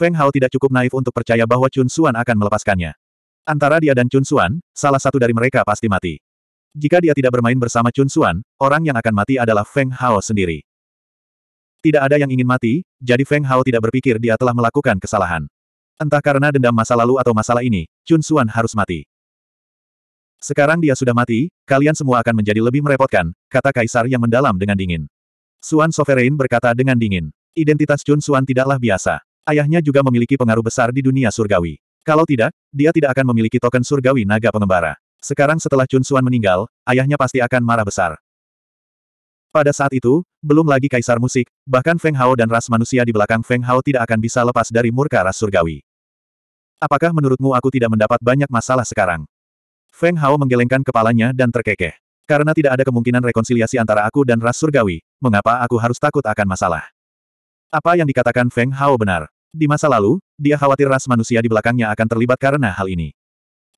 Feng Hao tidak cukup naif untuk percaya bahwa Chun Xuan akan melepaskannya. Antara dia dan Chun Xuan, salah satu dari mereka pasti mati. Jika dia tidak bermain bersama Chun Xuan, orang yang akan mati adalah Feng Hao sendiri. Tidak ada yang ingin mati, jadi Feng Hao tidak berpikir dia telah melakukan kesalahan. Entah karena dendam masa lalu atau masalah ini, Chun Xuan harus mati. Sekarang dia sudah mati, kalian semua akan menjadi lebih merepotkan, kata Kaisar yang mendalam dengan dingin. Xuan Sovereign berkata dengan dingin. Identitas Chun Xuan tidaklah biasa. Ayahnya juga memiliki pengaruh besar di dunia surgawi. Kalau tidak, dia tidak akan memiliki token surgawi naga pengembara. Sekarang setelah Chun Suan meninggal, ayahnya pasti akan marah besar. Pada saat itu, belum lagi kaisar musik, bahkan Feng Hao dan ras manusia di belakang Feng Hao tidak akan bisa lepas dari murka ras surgawi. Apakah menurutmu aku tidak mendapat banyak masalah sekarang? Feng Hao menggelengkan kepalanya dan terkekeh. Karena tidak ada kemungkinan rekonsiliasi antara aku dan ras surgawi, mengapa aku harus takut akan masalah? Apa yang dikatakan Feng Hao benar. Di masa lalu, dia khawatir ras manusia di belakangnya akan terlibat karena hal ini.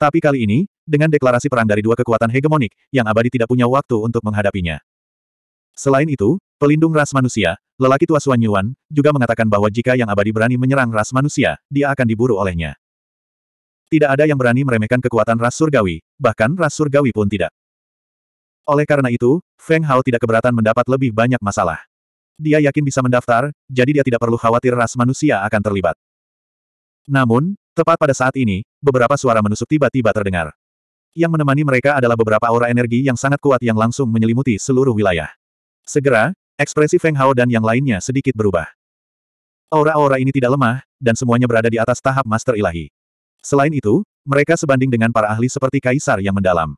Tapi kali ini, dengan deklarasi perang dari dua kekuatan hegemonik, yang abadi tidak punya waktu untuk menghadapinya. Selain itu, pelindung ras manusia, lelaki tua Suan Yuan, juga mengatakan bahwa jika yang abadi berani menyerang ras manusia, dia akan diburu olehnya. Tidak ada yang berani meremehkan kekuatan ras surgawi, bahkan ras surgawi pun tidak. Oleh karena itu, Feng Hao tidak keberatan mendapat lebih banyak masalah. Dia yakin bisa mendaftar, jadi dia tidak perlu khawatir ras manusia akan terlibat. Namun, tepat pada saat ini, beberapa suara menusuk tiba-tiba terdengar. Yang menemani mereka adalah beberapa aura energi yang sangat kuat yang langsung menyelimuti seluruh wilayah. Segera, ekspresi Feng Hao dan yang lainnya sedikit berubah. Aura-aura ini tidak lemah, dan semuanya berada di atas tahap master ilahi. Selain itu, mereka sebanding dengan para ahli seperti kaisar yang mendalam.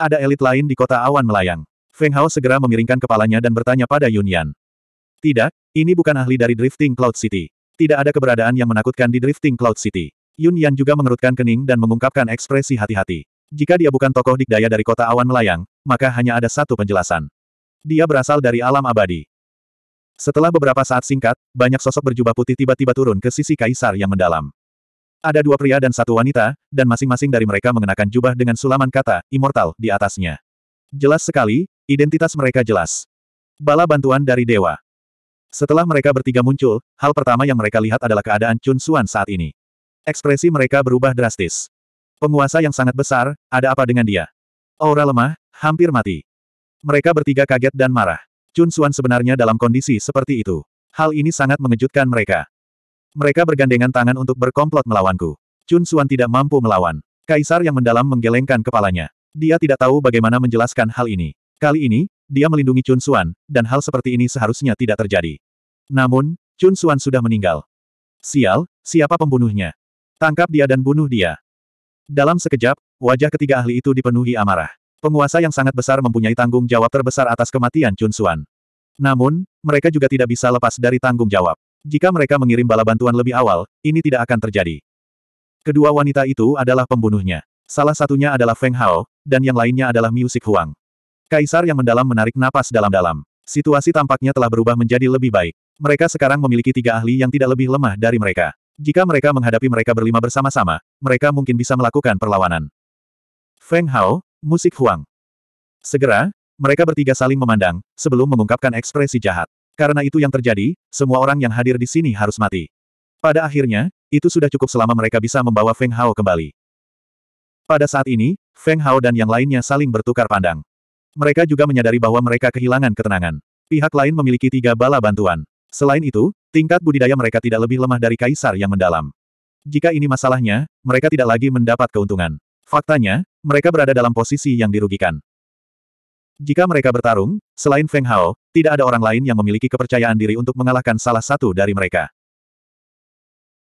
Ada elit lain di kota awan melayang. Feng Hao segera memiringkan kepalanya dan bertanya pada Yun Yan. Tidak, ini bukan ahli dari Drifting Cloud City. Tidak ada keberadaan yang menakutkan di Drifting Cloud City. Yun Yan juga mengerutkan kening dan mengungkapkan ekspresi hati-hati. Jika dia bukan tokoh dikdaya dari kota awan melayang, maka hanya ada satu penjelasan. Dia berasal dari alam abadi. Setelah beberapa saat singkat, banyak sosok berjubah putih tiba-tiba turun ke sisi kaisar yang mendalam. Ada dua pria dan satu wanita, dan masing-masing dari mereka mengenakan jubah dengan sulaman kata, immortal, di atasnya. Jelas sekali, identitas mereka jelas. Bala bantuan dari dewa. Setelah mereka bertiga muncul, hal pertama yang mereka lihat adalah keadaan Chun Suan saat ini. Ekspresi mereka berubah drastis. Penguasa yang sangat besar, ada apa dengan dia? Aura lemah, hampir mati. Mereka bertiga kaget dan marah. Chun Suan sebenarnya dalam kondisi seperti itu. Hal ini sangat mengejutkan mereka. Mereka bergandengan tangan untuk berkomplot melawanku. Chun Suan tidak mampu melawan. Kaisar yang mendalam menggelengkan kepalanya. Dia tidak tahu bagaimana menjelaskan hal ini. Kali ini, dia melindungi Chun Suan, dan hal seperti ini seharusnya tidak terjadi. Namun, Chun Suan sudah meninggal. Sial, siapa pembunuhnya? Tangkap dia dan bunuh dia. Dalam sekejap, wajah ketiga ahli itu dipenuhi amarah. Penguasa yang sangat besar mempunyai tanggung jawab terbesar atas kematian Chun Suan. Namun, mereka juga tidak bisa lepas dari tanggung jawab. Jika mereka mengirim bala bantuan lebih awal, ini tidak akan terjadi. Kedua wanita itu adalah pembunuhnya. Salah satunya adalah Feng Hao, dan yang lainnya adalah Musik Huang. Kaisar yang mendalam menarik napas dalam-dalam. Situasi tampaknya telah berubah menjadi lebih baik. Mereka sekarang memiliki tiga ahli yang tidak lebih lemah dari mereka. Jika mereka menghadapi mereka berlima bersama-sama, mereka mungkin bisa melakukan perlawanan. Feng Hao, Musik Huang. Segera, mereka bertiga saling memandang, sebelum mengungkapkan ekspresi jahat. Karena itu yang terjadi, semua orang yang hadir di sini harus mati. Pada akhirnya, itu sudah cukup selama mereka bisa membawa Feng Hao kembali. Pada saat ini, Feng Hao dan yang lainnya saling bertukar pandang. Mereka juga menyadari bahwa mereka kehilangan ketenangan. Pihak lain memiliki tiga bala bantuan. Selain itu, tingkat budidaya mereka tidak lebih lemah dari kaisar yang mendalam. Jika ini masalahnya, mereka tidak lagi mendapat keuntungan. Faktanya, mereka berada dalam posisi yang dirugikan. Jika mereka bertarung, selain Feng Hao, tidak ada orang lain yang memiliki kepercayaan diri untuk mengalahkan salah satu dari mereka.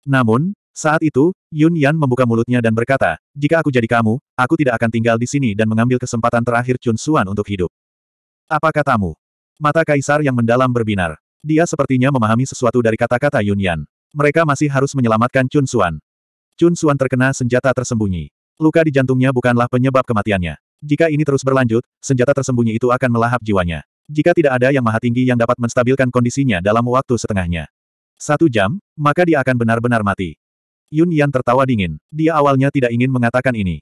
Namun, saat itu, Yun Yan membuka mulutnya dan berkata, jika aku jadi kamu, aku tidak akan tinggal di sini dan mengambil kesempatan terakhir Chun Suan untuk hidup. Apa katamu? Mata Kaisar yang mendalam berbinar. Dia sepertinya memahami sesuatu dari kata-kata Yun Yan. Mereka masih harus menyelamatkan Chun Suan. Chun Suan terkena senjata tersembunyi. Luka di jantungnya bukanlah penyebab kematiannya. Jika ini terus berlanjut, senjata tersembunyi itu akan melahap jiwanya. Jika tidak ada yang maha tinggi yang dapat menstabilkan kondisinya dalam waktu setengahnya. Satu jam, maka dia akan benar-benar mati. Yun Yan tertawa dingin. Dia awalnya tidak ingin mengatakan ini.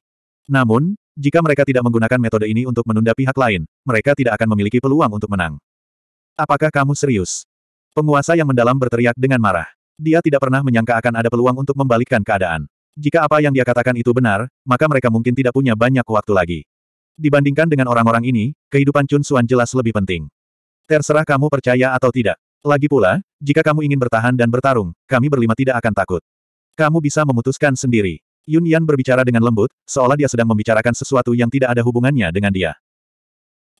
Namun, jika mereka tidak menggunakan metode ini untuk menunda pihak lain, mereka tidak akan memiliki peluang untuk menang. Apakah kamu serius? Penguasa yang mendalam berteriak dengan marah. Dia tidak pernah menyangka akan ada peluang untuk membalikkan keadaan. Jika apa yang dia katakan itu benar, maka mereka mungkin tidak punya banyak waktu lagi. Dibandingkan dengan orang-orang ini, kehidupan Chun Suan jelas lebih penting. Terserah kamu percaya atau tidak. Lagi pula, jika kamu ingin bertahan dan bertarung, kami berlima tidak akan takut. Kamu bisa memutuskan sendiri. Yun Yan berbicara dengan lembut, seolah dia sedang membicarakan sesuatu yang tidak ada hubungannya dengan dia.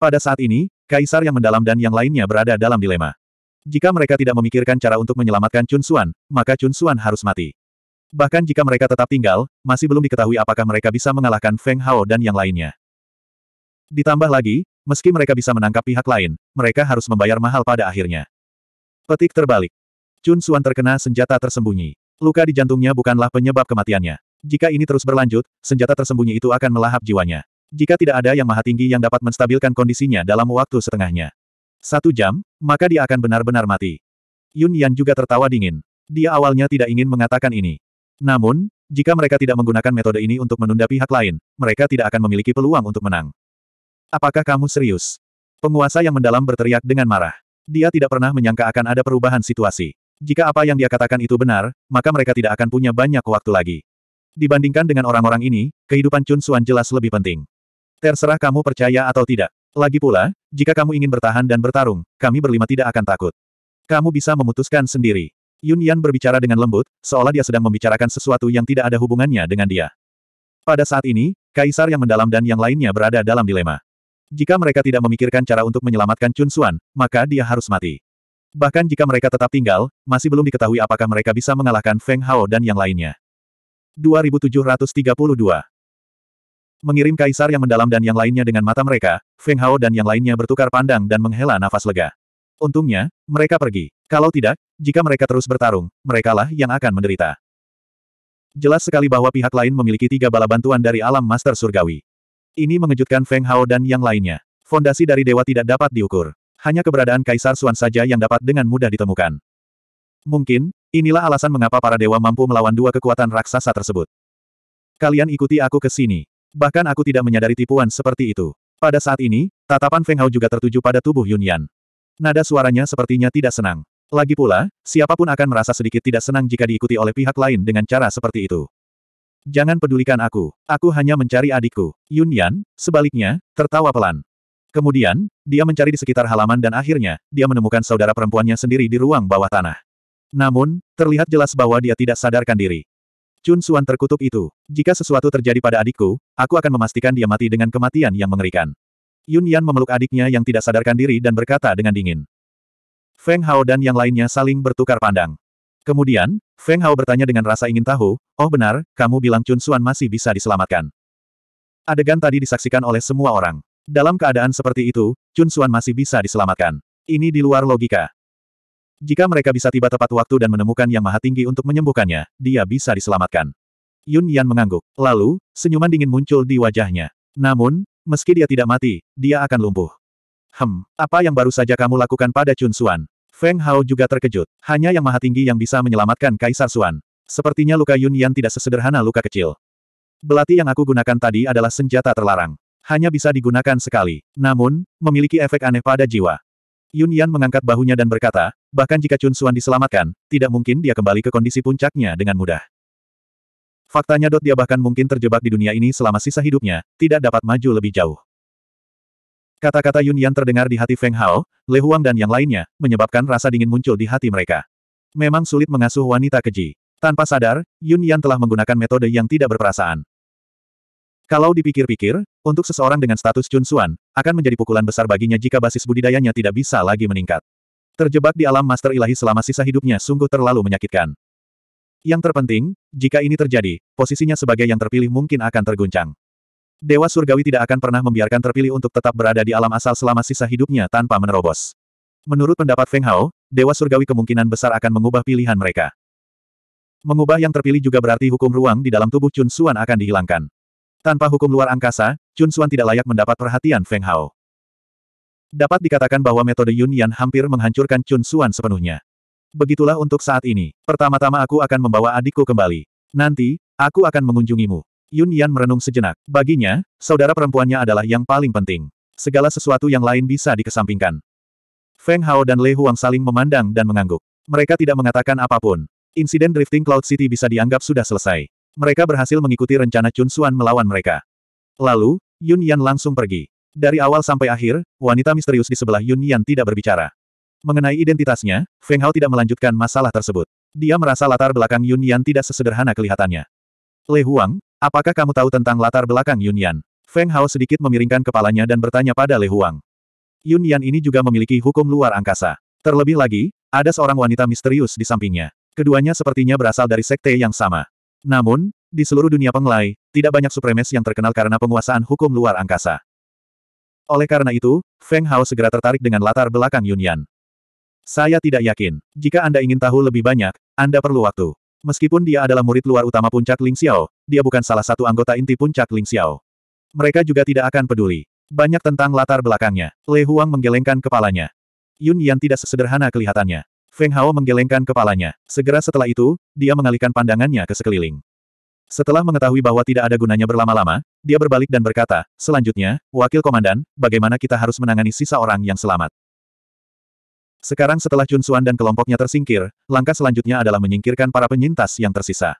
Pada saat ini, Kaisar yang mendalam dan yang lainnya berada dalam dilema. Jika mereka tidak memikirkan cara untuk menyelamatkan Chun Xuan, maka Chun Xuan harus mati. Bahkan jika mereka tetap tinggal, masih belum diketahui apakah mereka bisa mengalahkan Feng Hao dan yang lainnya. Ditambah lagi, meski mereka bisa menangkap pihak lain, mereka harus membayar mahal pada akhirnya. Petik terbalik. Chun Xuan terkena senjata tersembunyi. Luka di jantungnya bukanlah penyebab kematiannya. Jika ini terus berlanjut, senjata tersembunyi itu akan melahap jiwanya. Jika tidak ada yang maha tinggi yang dapat menstabilkan kondisinya dalam waktu setengahnya. Satu jam, maka dia akan benar-benar mati. Yun Yan juga tertawa dingin. Dia awalnya tidak ingin mengatakan ini. Namun, jika mereka tidak menggunakan metode ini untuk menunda pihak lain, mereka tidak akan memiliki peluang untuk menang. Apakah kamu serius? Penguasa yang mendalam berteriak dengan marah. Dia tidak pernah menyangka akan ada perubahan situasi. Jika apa yang dia katakan itu benar, maka mereka tidak akan punya banyak waktu lagi. Dibandingkan dengan orang-orang ini, kehidupan Chun Suan jelas lebih penting. Terserah kamu percaya atau tidak. Lagi pula, jika kamu ingin bertahan dan bertarung, kami berlima tidak akan takut. Kamu bisa memutuskan sendiri. Yun Yan berbicara dengan lembut, seolah dia sedang membicarakan sesuatu yang tidak ada hubungannya dengan dia. Pada saat ini, Kaisar yang mendalam dan yang lainnya berada dalam dilema. Jika mereka tidak memikirkan cara untuk menyelamatkan Chun Suan, maka dia harus mati. Bahkan jika mereka tetap tinggal, masih belum diketahui apakah mereka bisa mengalahkan Feng Hao dan yang lainnya. 2732 Mengirim kaisar yang mendalam dan yang lainnya dengan mata mereka, Feng Hao dan yang lainnya bertukar pandang dan menghela nafas lega. Untungnya, mereka pergi. Kalau tidak, jika mereka terus bertarung, merekalah yang akan menderita. Jelas sekali bahwa pihak lain memiliki tiga bala bantuan dari alam master surgawi. Ini mengejutkan Feng Hao dan yang lainnya. Fondasi dari dewa tidak dapat diukur. Hanya keberadaan Kaisar Suan saja yang dapat dengan mudah ditemukan. Mungkin, inilah alasan mengapa para dewa mampu melawan dua kekuatan raksasa tersebut. Kalian ikuti aku ke sini. Bahkan aku tidak menyadari tipuan seperti itu. Pada saat ini, tatapan Feng Hao juga tertuju pada tubuh Yunyan. Nada suaranya sepertinya tidak senang. Lagi pula, siapapun akan merasa sedikit tidak senang jika diikuti oleh pihak lain dengan cara seperti itu. Jangan pedulikan aku. Aku hanya mencari adikku. Yunyan, sebaliknya, tertawa pelan. Kemudian, dia mencari di sekitar halaman dan akhirnya, dia menemukan saudara perempuannya sendiri di ruang bawah tanah. Namun, terlihat jelas bahwa dia tidak sadarkan diri. Chun Suan terkutuk itu. Jika sesuatu terjadi pada adikku, aku akan memastikan dia mati dengan kematian yang mengerikan. Yun Yan memeluk adiknya yang tidak sadarkan diri dan berkata dengan dingin. Feng Hao dan yang lainnya saling bertukar pandang. Kemudian, Feng Hao bertanya dengan rasa ingin tahu, oh benar, kamu bilang Chun Suan masih bisa diselamatkan. Adegan tadi disaksikan oleh semua orang. Dalam keadaan seperti itu, Chun Xuan masih bisa diselamatkan. Ini di luar logika. Jika mereka bisa tiba tepat waktu dan menemukan Yang Maha Tinggi untuk menyembuhkannya, dia bisa diselamatkan. Yun Yan mengangguk. Lalu, senyuman dingin muncul di wajahnya. Namun, meski dia tidak mati, dia akan lumpuh. Hem, apa yang baru saja kamu lakukan pada Chun Xuan? Feng Hao juga terkejut. Hanya Yang Maha Tinggi yang bisa menyelamatkan Kaisar Xuan. Sepertinya luka Yun Yan tidak sesederhana luka kecil. Belati yang aku gunakan tadi adalah senjata terlarang hanya bisa digunakan sekali, namun, memiliki efek aneh pada jiwa. Yun Yan mengangkat bahunya dan berkata, bahkan jika Chun Suan diselamatkan, tidak mungkin dia kembali ke kondisi puncaknya dengan mudah. Faktanya dot dia bahkan mungkin terjebak di dunia ini selama sisa hidupnya, tidak dapat maju lebih jauh. Kata-kata Yun Yan terdengar di hati Feng Hao, Le Huang dan yang lainnya, menyebabkan rasa dingin muncul di hati mereka. Memang sulit mengasuh wanita keji. Tanpa sadar, Yun Yan telah menggunakan metode yang tidak berperasaan. Kalau dipikir-pikir, untuk seseorang dengan status Chun Xuan, akan menjadi pukulan besar baginya jika basis budidayanya tidak bisa lagi meningkat. Terjebak di alam master ilahi selama sisa hidupnya sungguh terlalu menyakitkan. Yang terpenting, jika ini terjadi, posisinya sebagai yang terpilih mungkin akan terguncang. Dewa Surgawi tidak akan pernah membiarkan terpilih untuk tetap berada di alam asal selama sisa hidupnya tanpa menerobos. Menurut pendapat Feng Hao, Dewa Surgawi kemungkinan besar akan mengubah pilihan mereka. Mengubah yang terpilih juga berarti hukum ruang di dalam tubuh Chun Suan akan dihilangkan. Tanpa hukum luar angkasa, Chun Xuan tidak layak mendapat perhatian Feng Hao. Dapat dikatakan bahwa metode Yun Yan hampir menghancurkan Chun Xuan sepenuhnya. Begitulah untuk saat ini. Pertama-tama aku akan membawa adikku kembali. Nanti, aku akan mengunjungimu. Yun Yan merenung sejenak. Baginya, saudara perempuannya adalah yang paling penting. Segala sesuatu yang lain bisa dikesampingkan. Feng Hao dan Lei Huang saling memandang dan mengangguk. Mereka tidak mengatakan apapun. Insiden drifting Cloud City bisa dianggap sudah selesai. Mereka berhasil mengikuti rencana Chun Xuan melawan mereka. Lalu, Yun Yan langsung pergi. Dari awal sampai akhir, wanita misterius di sebelah Yun Yan tidak berbicara. Mengenai identitasnya, Feng Hao tidak melanjutkan masalah tersebut. Dia merasa latar belakang Yun Yan tidak sesederhana kelihatannya. Le Huang, apakah kamu tahu tentang latar belakang Yun Yan? Feng Hao sedikit memiringkan kepalanya dan bertanya pada Le Huang. Yun Yan ini juga memiliki hukum luar angkasa. Terlebih lagi, ada seorang wanita misterius di sampingnya. Keduanya sepertinya berasal dari sekte yang sama. Namun, di seluruh dunia penglai, tidak banyak supremes yang terkenal karena penguasaan hukum luar angkasa. Oleh karena itu, Feng Hao segera tertarik dengan latar belakang Yun Yan. Saya tidak yakin. Jika Anda ingin tahu lebih banyak, Anda perlu waktu. Meskipun dia adalah murid luar utama puncak Ling Xiao, dia bukan salah satu anggota inti puncak Ling Xiao. Mereka juga tidak akan peduli. Banyak tentang latar belakangnya. Le Huang menggelengkan kepalanya. Yun Yan tidak sesederhana kelihatannya. Feng Hao menggelengkan kepalanya. Segera setelah itu, dia mengalihkan pandangannya ke sekeliling. Setelah mengetahui bahwa tidak ada gunanya berlama-lama, dia berbalik dan berkata, selanjutnya, Wakil Komandan, bagaimana kita harus menangani sisa orang yang selamat? Sekarang setelah Chun Suan dan kelompoknya tersingkir, langkah selanjutnya adalah menyingkirkan para penyintas yang tersisa.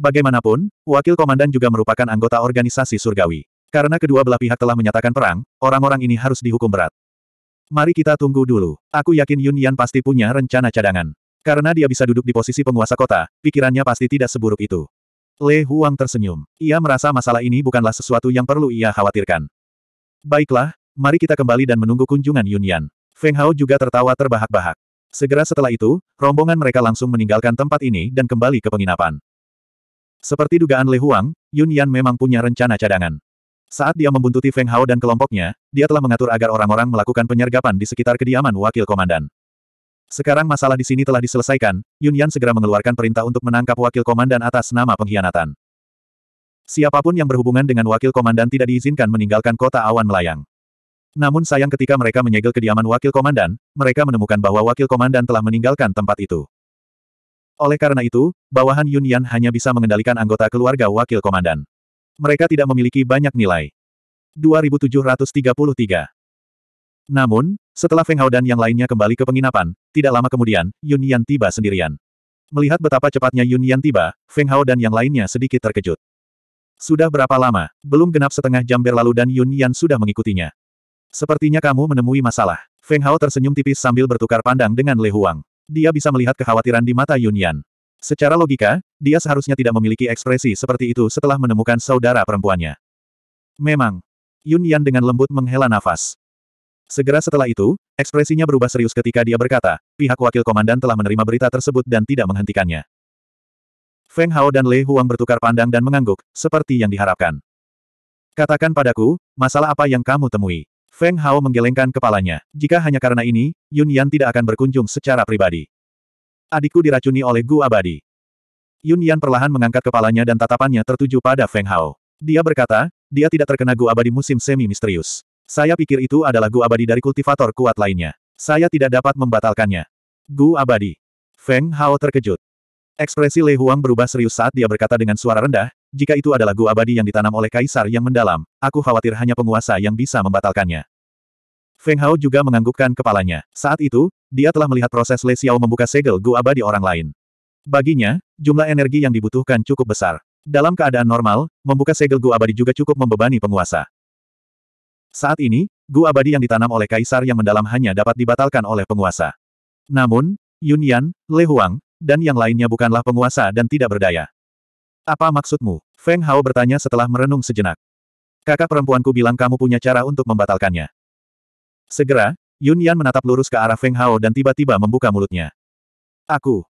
Bagaimanapun, Wakil Komandan juga merupakan anggota organisasi surgawi. Karena kedua belah pihak telah menyatakan perang, orang-orang ini harus dihukum berat. Mari kita tunggu dulu. Aku yakin Yun Yan pasti punya rencana cadangan. Karena dia bisa duduk di posisi penguasa kota, pikirannya pasti tidak seburuk itu. Le Huang tersenyum. Ia merasa masalah ini bukanlah sesuatu yang perlu ia khawatirkan. Baiklah, mari kita kembali dan menunggu kunjungan Yun Yan. Feng Hao juga tertawa terbahak-bahak. Segera setelah itu, rombongan mereka langsung meninggalkan tempat ini dan kembali ke penginapan. Seperti dugaan Le Huang, Yun Yan memang punya rencana cadangan. Saat dia membuntuti Feng Hao dan kelompoknya, dia telah mengatur agar orang-orang melakukan penyergapan di sekitar kediaman wakil komandan. Sekarang masalah di sini telah diselesaikan, Yun Yan segera mengeluarkan perintah untuk menangkap wakil komandan atas nama pengkhianatan. Siapapun yang berhubungan dengan wakil komandan tidak diizinkan meninggalkan kota awan melayang. Namun sayang ketika mereka menyegel kediaman wakil komandan, mereka menemukan bahwa wakil komandan telah meninggalkan tempat itu. Oleh karena itu, bawahan Yun Yan hanya bisa mengendalikan anggota keluarga wakil komandan mereka tidak memiliki banyak nilai. 2733 Namun, setelah Feng Hao dan yang lainnya kembali ke penginapan, tidak lama kemudian, Yun Yan tiba sendirian. Melihat betapa cepatnya Yun Yan tiba, Feng Hao dan yang lainnya sedikit terkejut. Sudah berapa lama? Belum genap setengah jam berlalu dan Yun Yan sudah mengikutinya. Sepertinya kamu menemui masalah. Feng Hao tersenyum tipis sambil bertukar pandang dengan Le Huang. Dia bisa melihat kekhawatiran di mata Yun Yan. Secara logika, dia seharusnya tidak memiliki ekspresi seperti itu setelah menemukan saudara perempuannya. Memang. Yun Yan dengan lembut menghela nafas. Segera setelah itu, ekspresinya berubah serius ketika dia berkata, pihak wakil komandan telah menerima berita tersebut dan tidak menghentikannya. Feng Hao dan Lei Huang bertukar pandang dan mengangguk, seperti yang diharapkan. Katakan padaku, masalah apa yang kamu temui? Feng Hao menggelengkan kepalanya. Jika hanya karena ini, Yun Yan tidak akan berkunjung secara pribadi. Adikku diracuni oleh Gu Abadi. Yun Yan perlahan mengangkat kepalanya dan tatapannya tertuju pada Feng Hao. Dia berkata, dia tidak terkena Gu Abadi musim semi misterius. Saya pikir itu adalah Gu Abadi dari kultivator kuat lainnya. Saya tidak dapat membatalkannya. Gu Abadi. Feng Hao terkejut. Ekspresi Lei Huang berubah serius saat dia berkata dengan suara rendah, jika itu adalah Gu Abadi yang ditanam oleh kaisar yang mendalam, aku khawatir hanya penguasa yang bisa membatalkannya. Feng Hao juga menganggukkan kepalanya. Saat itu, dia telah melihat proses Le Xiao membuka segel Gu Abadi orang lain. Baginya, jumlah energi yang dibutuhkan cukup besar. Dalam keadaan normal, membuka segel Gu Abadi juga cukup membebani penguasa. Saat ini, Gu Abadi yang ditanam oleh kaisar yang mendalam hanya dapat dibatalkan oleh penguasa. Namun, Yun Yan, Le Huang, dan yang lainnya bukanlah penguasa dan tidak berdaya. Apa maksudmu? Feng Hao bertanya setelah merenung sejenak. Kakak perempuanku bilang kamu punya cara untuk membatalkannya. Segera, Yun Yan menatap lurus ke arah Feng Hao dan tiba-tiba membuka mulutnya. Aku.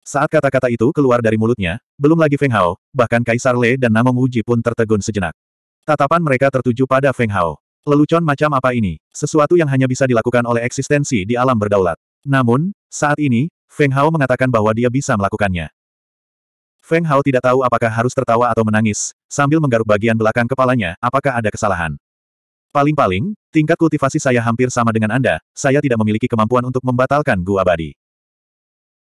Saat kata-kata itu keluar dari mulutnya, belum lagi Feng Hao, bahkan Kaisar Le dan Namong Wuji pun tertegun sejenak. Tatapan mereka tertuju pada Feng Hao. Lelucon macam apa ini? Sesuatu yang hanya bisa dilakukan oleh eksistensi di alam berdaulat. Namun, saat ini, Feng Hao mengatakan bahwa dia bisa melakukannya. Feng Hao tidak tahu apakah harus tertawa atau menangis, sambil menggaruk bagian belakang kepalanya, apakah ada kesalahan. Paling-paling, tingkat kultivasi saya hampir sama dengan Anda, saya tidak memiliki kemampuan untuk membatalkan gua abadi.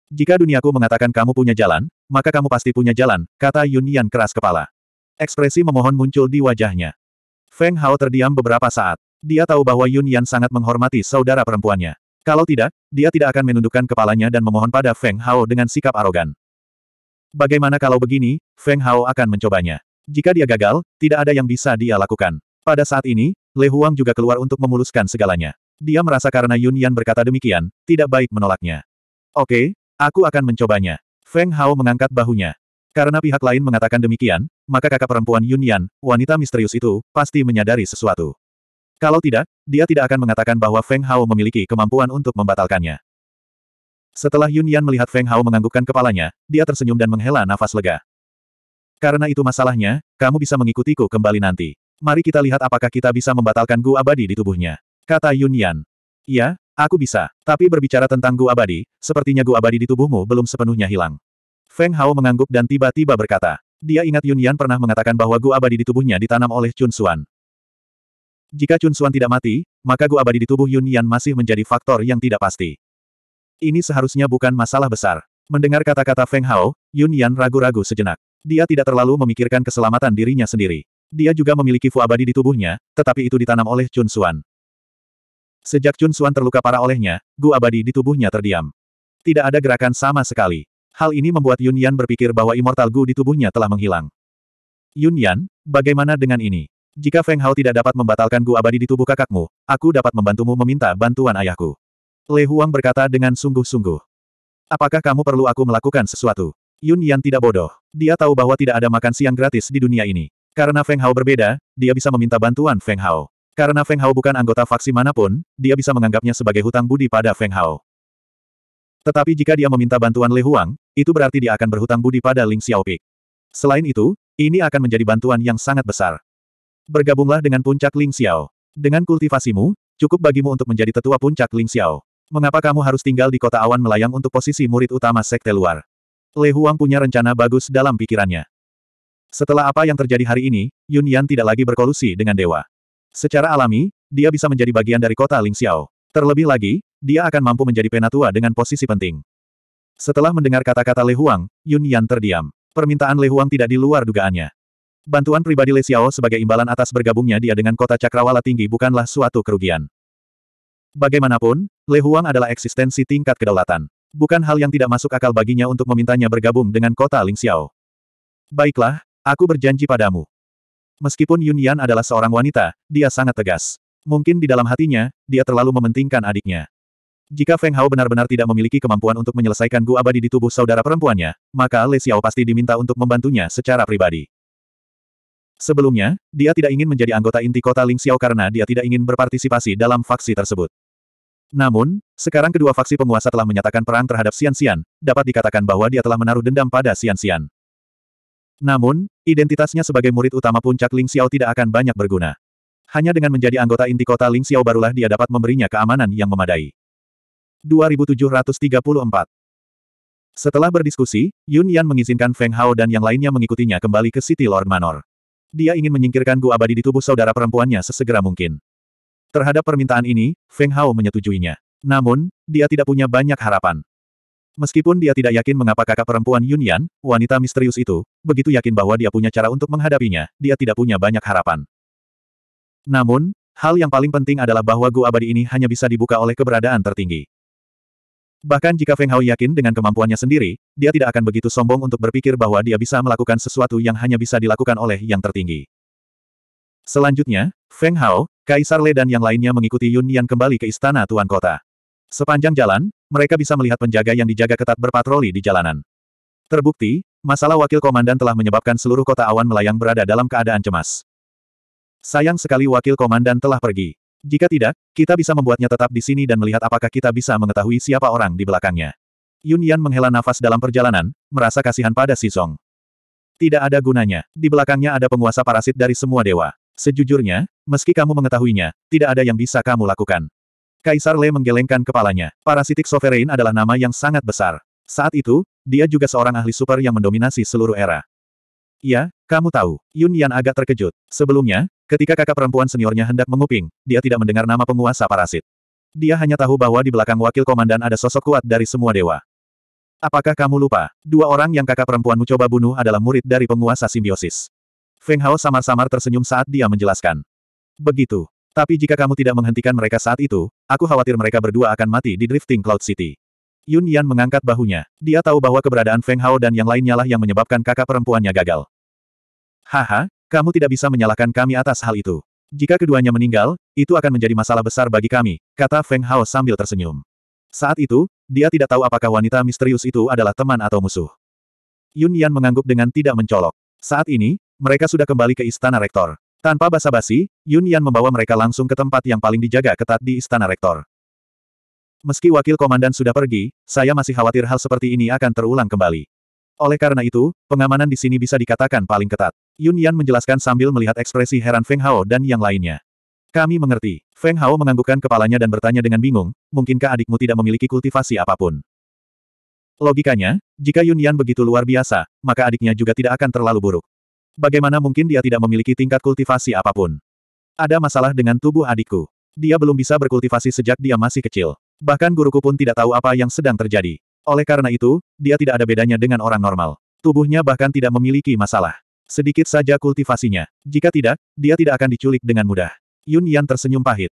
Jika duniaku mengatakan kamu punya jalan, maka kamu pasti punya jalan, kata Yun Yan keras kepala. Ekspresi memohon muncul di wajahnya. Feng Hao terdiam beberapa saat. Dia tahu bahwa Yun Yan sangat menghormati saudara perempuannya. Kalau tidak, dia tidak akan menundukkan kepalanya dan memohon pada Feng Hao dengan sikap arogan. Bagaimana kalau begini, Feng Hao akan mencobanya. Jika dia gagal, tidak ada yang bisa dia lakukan. Pada saat ini, Le Huang juga keluar untuk memuluskan segalanya. Dia merasa karena Yun Yan berkata demikian, tidak baik menolaknya. Oke, aku akan mencobanya. Feng Hao mengangkat bahunya. Karena pihak lain mengatakan demikian, maka kakak perempuan Yun Yan, wanita misterius itu, pasti menyadari sesuatu. Kalau tidak, dia tidak akan mengatakan bahwa Feng Hao memiliki kemampuan untuk membatalkannya. Setelah Yun Yan melihat Feng Hao menganggukkan kepalanya, dia tersenyum dan menghela nafas lega. Karena itu masalahnya, kamu bisa mengikutiku kembali nanti. Mari kita lihat apakah kita bisa membatalkan Gu Abadi di tubuhnya. Kata Yun Yan. Ya, aku bisa. Tapi berbicara tentang Gu Abadi, sepertinya Gu Abadi di tubuhmu belum sepenuhnya hilang. Feng Hao mengangguk dan tiba-tiba berkata. Dia ingat Yun Yan pernah mengatakan bahwa Gu Abadi di tubuhnya ditanam oleh Chun Xuan. Jika Chun Xuan tidak mati, maka Gu Abadi di tubuh Yun Yan masih menjadi faktor yang tidak pasti. Ini seharusnya bukan masalah besar. Mendengar kata-kata Feng Hao, Yun Yan ragu-ragu sejenak. Dia tidak terlalu memikirkan keselamatan dirinya sendiri. Dia juga memiliki Fu abadi di tubuhnya, tetapi itu ditanam oleh Chun Suan. Sejak Chun Suan terluka parah olehnya, Gu abadi di tubuhnya terdiam. Tidak ada gerakan sama sekali. Hal ini membuat Yun Yan berpikir bahwa Immortal Gu di tubuhnya telah menghilang. Yun Yan, bagaimana dengan ini? Jika Feng Hao tidak dapat membatalkan Gu abadi di tubuh kakakmu, aku dapat membantumu meminta bantuan ayahku. Le Huang berkata dengan sungguh-sungguh. Apakah kamu perlu aku melakukan sesuatu? Yun Yan tidak bodoh. Dia tahu bahwa tidak ada makan siang gratis di dunia ini. Karena Feng Hao berbeda, dia bisa meminta bantuan Feng Hao. Karena Feng Hao bukan anggota faksi manapun, dia bisa menganggapnya sebagai hutang budi pada Feng Hao. Tetapi jika dia meminta bantuan Le Huang, itu berarti dia akan berhutang budi pada Ling Xiaoping. Selain itu, ini akan menjadi bantuan yang sangat besar. Bergabunglah dengan puncak Ling Xiao. Dengan kultivasimu, cukup bagimu untuk menjadi tetua puncak Ling Xiao. Mengapa kamu harus tinggal di kota awan melayang untuk posisi murid utama sekte luar? Le Huang punya rencana bagus dalam pikirannya. Setelah apa yang terjadi hari ini, Yun Yan tidak lagi berkolusi dengan dewa. Secara alami, dia bisa menjadi bagian dari kota Ling Xiao. Terlebih lagi, dia akan mampu menjadi penatua dengan posisi penting. Setelah mendengar kata-kata Le Huang, Yun Yan terdiam. Permintaan Le Huang tidak di luar dugaannya. Bantuan pribadi Le Xiao sebagai imbalan atas bergabungnya dia dengan kota Cakrawala tinggi bukanlah suatu kerugian. Bagaimanapun, Le Huang adalah eksistensi tingkat kedaulatan. Bukan hal yang tidak masuk akal baginya untuk memintanya bergabung dengan kota Ling Xiao. Baiklah, Aku berjanji padamu. Meskipun Yun Yan adalah seorang wanita, dia sangat tegas. Mungkin di dalam hatinya, dia terlalu mementingkan adiknya. Jika Feng Hao benar-benar tidak memiliki kemampuan untuk menyelesaikan Gu Abadi di tubuh saudara perempuannya, maka Le Xiao pasti diminta untuk membantunya secara pribadi. Sebelumnya, dia tidak ingin menjadi anggota inti kota Ling Xiao karena dia tidak ingin berpartisipasi dalam faksi tersebut. Namun, sekarang kedua faksi penguasa telah menyatakan perang terhadap Xian Xian, dapat dikatakan bahwa dia telah menaruh dendam pada Xian Xian. Namun, identitasnya sebagai murid utama puncak Ling Xiao tidak akan banyak berguna. Hanya dengan menjadi anggota inti kota Ling Xiao barulah dia dapat memberinya keamanan yang memadai. 2734 Setelah berdiskusi, Yun Yan mengizinkan Feng Hao dan yang lainnya mengikutinya kembali ke City Lord Manor. Dia ingin menyingkirkan Gu Abadi di tubuh saudara perempuannya sesegera mungkin. Terhadap permintaan ini, Feng Hao menyetujuinya. Namun, dia tidak punya banyak harapan. Meskipun dia tidak yakin mengapa kakak perempuan Yunyan, wanita misterius itu, begitu yakin bahwa dia punya cara untuk menghadapinya, dia tidak punya banyak harapan. Namun, hal yang paling penting adalah bahwa gua abadi ini hanya bisa dibuka oleh keberadaan tertinggi. Bahkan jika Feng Hao yakin dengan kemampuannya sendiri, dia tidak akan begitu sombong untuk berpikir bahwa dia bisa melakukan sesuatu yang hanya bisa dilakukan oleh yang tertinggi. Selanjutnya, Feng Hao, Kaisar Le dan yang lainnya mengikuti Yun kembali ke istana Tuan Kota. Sepanjang jalan, mereka bisa melihat penjaga yang dijaga ketat berpatroli di jalanan. Terbukti, masalah wakil komandan telah menyebabkan seluruh kota awan melayang berada dalam keadaan cemas. Sayang sekali wakil komandan telah pergi. Jika tidak, kita bisa membuatnya tetap di sini dan melihat apakah kita bisa mengetahui siapa orang di belakangnya. Yun Yan menghela nafas dalam perjalanan, merasa kasihan pada Si Song. Tidak ada gunanya, di belakangnya ada penguasa parasit dari semua dewa. Sejujurnya, meski kamu mengetahuinya, tidak ada yang bisa kamu lakukan. Kaisar Le menggelengkan kepalanya. Parasitik Sovereign adalah nama yang sangat besar. Saat itu, dia juga seorang ahli super yang mendominasi seluruh era. Ya, kamu tahu, Yun Yan agak terkejut. Sebelumnya, ketika kakak perempuan seniornya hendak menguping, dia tidak mendengar nama penguasa parasit. Dia hanya tahu bahwa di belakang wakil komandan ada sosok kuat dari semua dewa. Apakah kamu lupa, dua orang yang kakak perempuanmu coba bunuh adalah murid dari penguasa simbiosis. Feng Hao samar-samar tersenyum saat dia menjelaskan. Begitu, tapi jika kamu tidak menghentikan mereka saat itu, aku khawatir mereka berdua akan mati di drifting Cloud City. Yun Yan mengangkat bahunya. Dia tahu bahwa keberadaan Feng Hao dan yang lainnya lah yang menyebabkan kakak perempuannya gagal. Haha, kamu tidak bisa menyalahkan kami atas hal itu. Jika keduanya meninggal, itu akan menjadi masalah besar bagi kami, kata Feng Hao sambil tersenyum. Saat itu, dia tidak tahu apakah wanita misterius itu adalah teman atau musuh. Yun Yan mengangguk dengan tidak mencolok. Saat ini, mereka sudah kembali ke istana rektor. Tanpa basa-basi, Yun Yan membawa mereka langsung ke tempat yang paling dijaga ketat di Istana Rektor. Meski wakil komandan sudah pergi, saya masih khawatir hal seperti ini akan terulang kembali. Oleh karena itu, pengamanan di sini bisa dikatakan paling ketat. Yun Yan menjelaskan sambil melihat ekspresi heran Feng Hao dan yang lainnya. Kami mengerti. Feng Hao menganggukkan kepalanya dan bertanya dengan bingung, mungkinkah adikmu tidak memiliki kultivasi apapun? Logikanya, jika Yun Yan begitu luar biasa, maka adiknya juga tidak akan terlalu buruk. Bagaimana mungkin dia tidak memiliki tingkat kultivasi apapun? Ada masalah dengan tubuh adikku. Dia belum bisa berkultivasi sejak dia masih kecil. Bahkan guruku pun tidak tahu apa yang sedang terjadi. Oleh karena itu, dia tidak ada bedanya dengan orang normal. Tubuhnya bahkan tidak memiliki masalah. Sedikit saja kultivasinya. Jika tidak, dia tidak akan diculik dengan mudah. Yun Yan tersenyum pahit.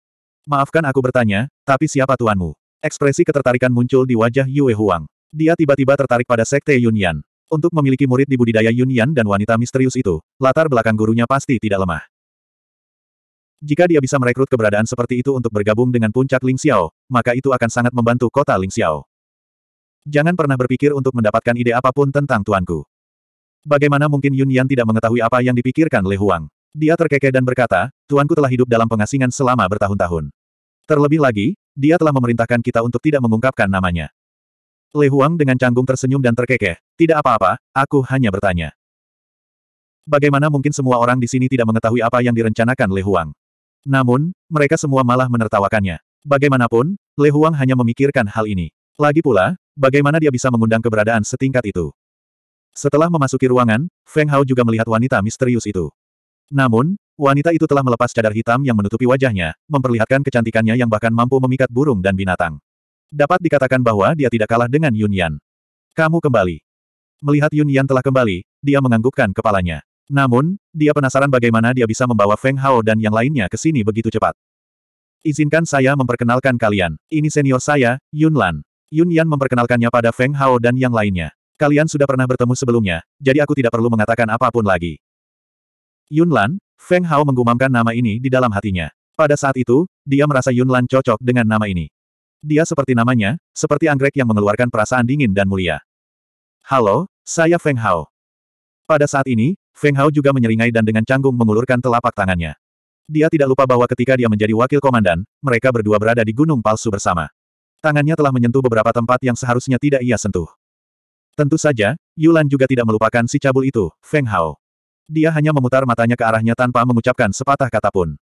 Maafkan aku bertanya, tapi siapa tuanmu? Ekspresi ketertarikan muncul di wajah Yue Huang. Dia tiba-tiba tertarik pada sekte Yun Yan. Untuk memiliki murid di budidaya Yunyan dan wanita misterius itu, latar belakang gurunya pasti tidak lemah. Jika dia bisa merekrut keberadaan seperti itu untuk bergabung dengan puncak Ling Xiao, maka itu akan sangat membantu kota Ling Xiao. Jangan pernah berpikir untuk mendapatkan ide apapun tentang tuanku. Bagaimana mungkin Yun Yan tidak mengetahui apa yang dipikirkan Le Huang? Dia terkekeh dan berkata, tuanku telah hidup dalam pengasingan selama bertahun-tahun. Terlebih lagi, dia telah memerintahkan kita untuk tidak mengungkapkan namanya. Le Huang dengan canggung tersenyum dan terkekeh. Tidak apa-apa, aku hanya bertanya. Bagaimana mungkin semua orang di sini tidak mengetahui apa yang direncanakan Le Huang? Namun, mereka semua malah menertawakannya. Bagaimanapun, Le Huang hanya memikirkan hal ini. Lagi pula, bagaimana dia bisa mengundang keberadaan setingkat itu? Setelah memasuki ruangan, Feng Hao juga melihat wanita misterius itu. Namun, wanita itu telah melepas cadar hitam yang menutupi wajahnya, memperlihatkan kecantikannya yang bahkan mampu memikat burung dan binatang. Dapat dikatakan bahwa dia tidak kalah dengan Yun Yan. Kamu kembali. Melihat Yun Yan telah kembali, dia menganggukkan kepalanya. Namun, dia penasaran bagaimana dia bisa membawa Feng Hao dan yang lainnya ke sini begitu cepat. Izinkan saya memperkenalkan kalian. Ini senior saya, Yun Lan. Yun Yan memperkenalkannya pada Feng Hao dan yang lainnya. Kalian sudah pernah bertemu sebelumnya, jadi aku tidak perlu mengatakan apapun lagi. Yun Lan, Feng Hao menggumamkan nama ini di dalam hatinya. Pada saat itu, dia merasa Yun Lan cocok dengan nama ini. Dia seperti namanya, seperti anggrek yang mengeluarkan perasaan dingin dan mulia. Halo, saya Feng Hao. Pada saat ini, Feng Hao juga menyeringai dan dengan canggung mengulurkan telapak tangannya. Dia tidak lupa bahwa ketika dia menjadi wakil komandan, mereka berdua berada di gunung palsu bersama. Tangannya telah menyentuh beberapa tempat yang seharusnya tidak ia sentuh. Tentu saja, Yulan juga tidak melupakan si cabul itu, Feng Hao. Dia hanya memutar matanya ke arahnya tanpa mengucapkan sepatah kata pun.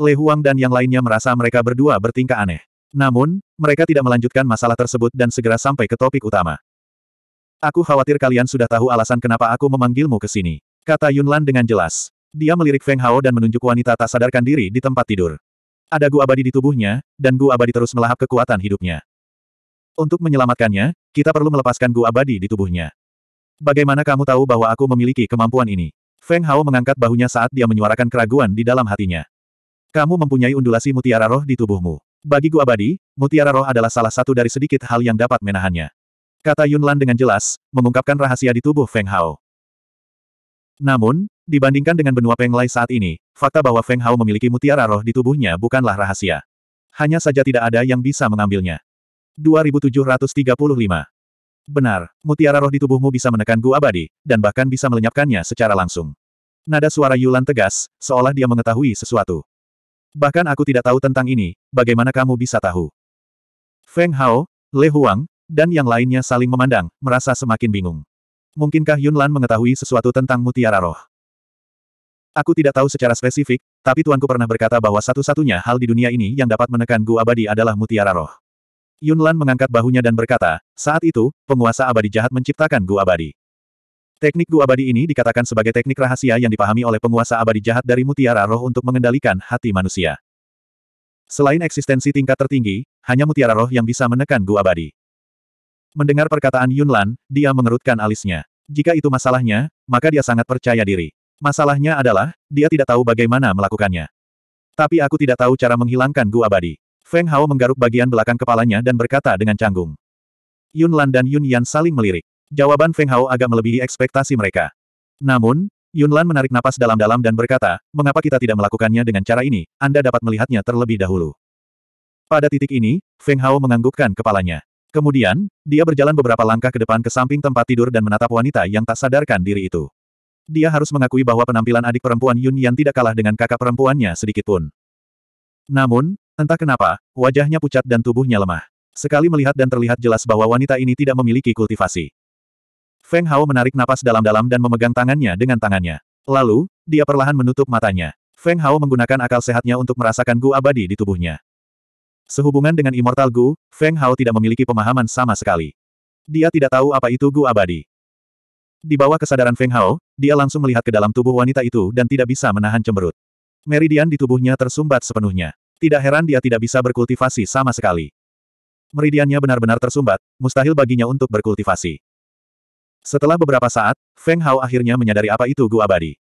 Le Huang dan yang lainnya merasa mereka berdua bertingkah aneh. Namun, mereka tidak melanjutkan masalah tersebut dan segera sampai ke topik utama. Aku khawatir kalian sudah tahu alasan kenapa aku memanggilmu ke sini. Kata Yunlan dengan jelas. Dia melirik Feng Hao dan menunjuk wanita tak sadarkan diri di tempat tidur. Ada gu abadi di tubuhnya, dan gu abadi terus melahap kekuatan hidupnya. Untuk menyelamatkannya, kita perlu melepaskan gu abadi di tubuhnya. Bagaimana kamu tahu bahwa aku memiliki kemampuan ini? Feng Hao mengangkat bahunya saat dia menyuarakan keraguan di dalam hatinya. Kamu mempunyai undulasi mutiara roh di tubuhmu. Bagi Gu Abadi, mutiara roh adalah salah satu dari sedikit hal yang dapat menahannya. Kata Yunlan dengan jelas, mengungkapkan rahasia di tubuh Feng Hao. Namun, dibandingkan dengan benua Lai saat ini, fakta bahwa Feng Hao memiliki mutiara roh di tubuhnya bukanlah rahasia. Hanya saja tidak ada yang bisa mengambilnya. 2735 Benar, mutiara roh di tubuhmu bisa menekan Gu Abadi, dan bahkan bisa melenyapkannya secara langsung. Nada suara Yulan tegas, seolah dia mengetahui sesuatu. Bahkan aku tidak tahu tentang ini, bagaimana kamu bisa tahu? Feng Hao, Le Huang, dan yang lainnya saling memandang, merasa semakin bingung. Mungkinkah Yun Lan mengetahui sesuatu tentang mutiara roh? Aku tidak tahu secara spesifik, tapi tuanku pernah berkata bahwa satu-satunya hal di dunia ini yang dapat menekan Gu Abadi adalah mutiara roh. Yun Lan mengangkat bahunya dan berkata, saat itu, penguasa abadi jahat menciptakan Gu Abadi. Teknik Du Abadi ini dikatakan sebagai teknik rahasia yang dipahami oleh penguasa abadi jahat dari mutiara roh untuk mengendalikan hati manusia. Selain eksistensi tingkat tertinggi, hanya mutiara roh yang bisa menekan Du Abadi. Mendengar perkataan Yunlan, dia mengerutkan alisnya. Jika itu masalahnya, maka dia sangat percaya diri. Masalahnya adalah, dia tidak tahu bagaimana melakukannya. Tapi aku tidak tahu cara menghilangkan Gu Abadi. Feng Hao menggaruk bagian belakang kepalanya dan berkata dengan canggung. Yun Lan dan Yun Yan saling melirik. Jawaban Feng Hao agak melebihi ekspektasi mereka. Namun, Yunlan menarik napas dalam-dalam dan berkata, mengapa kita tidak melakukannya dengan cara ini, Anda dapat melihatnya terlebih dahulu. Pada titik ini, Feng Hao menganggukkan kepalanya. Kemudian, dia berjalan beberapa langkah ke depan ke samping tempat tidur dan menatap wanita yang tak sadarkan diri itu. Dia harus mengakui bahwa penampilan adik perempuan Yun Yan tidak kalah dengan kakak perempuannya sedikitpun. Namun, entah kenapa, wajahnya pucat dan tubuhnya lemah. Sekali melihat dan terlihat jelas bahwa wanita ini tidak memiliki kultivasi. Feng Hao menarik napas dalam-dalam dan memegang tangannya dengan tangannya. Lalu, dia perlahan menutup matanya. Feng Hao menggunakan akal sehatnya untuk merasakan Gu abadi di tubuhnya. Sehubungan dengan Immortal Gu, Feng Hao tidak memiliki pemahaman sama sekali. Dia tidak tahu apa itu Gu abadi. Di bawah kesadaran Feng Hao, dia langsung melihat ke dalam tubuh wanita itu dan tidak bisa menahan cemberut. Meridian di tubuhnya tersumbat sepenuhnya. Tidak heran dia tidak bisa berkultivasi sama sekali. Meridiannya benar-benar tersumbat, mustahil baginya untuk berkultivasi. Setelah beberapa saat, Feng Hao akhirnya menyadari apa itu gua abadi.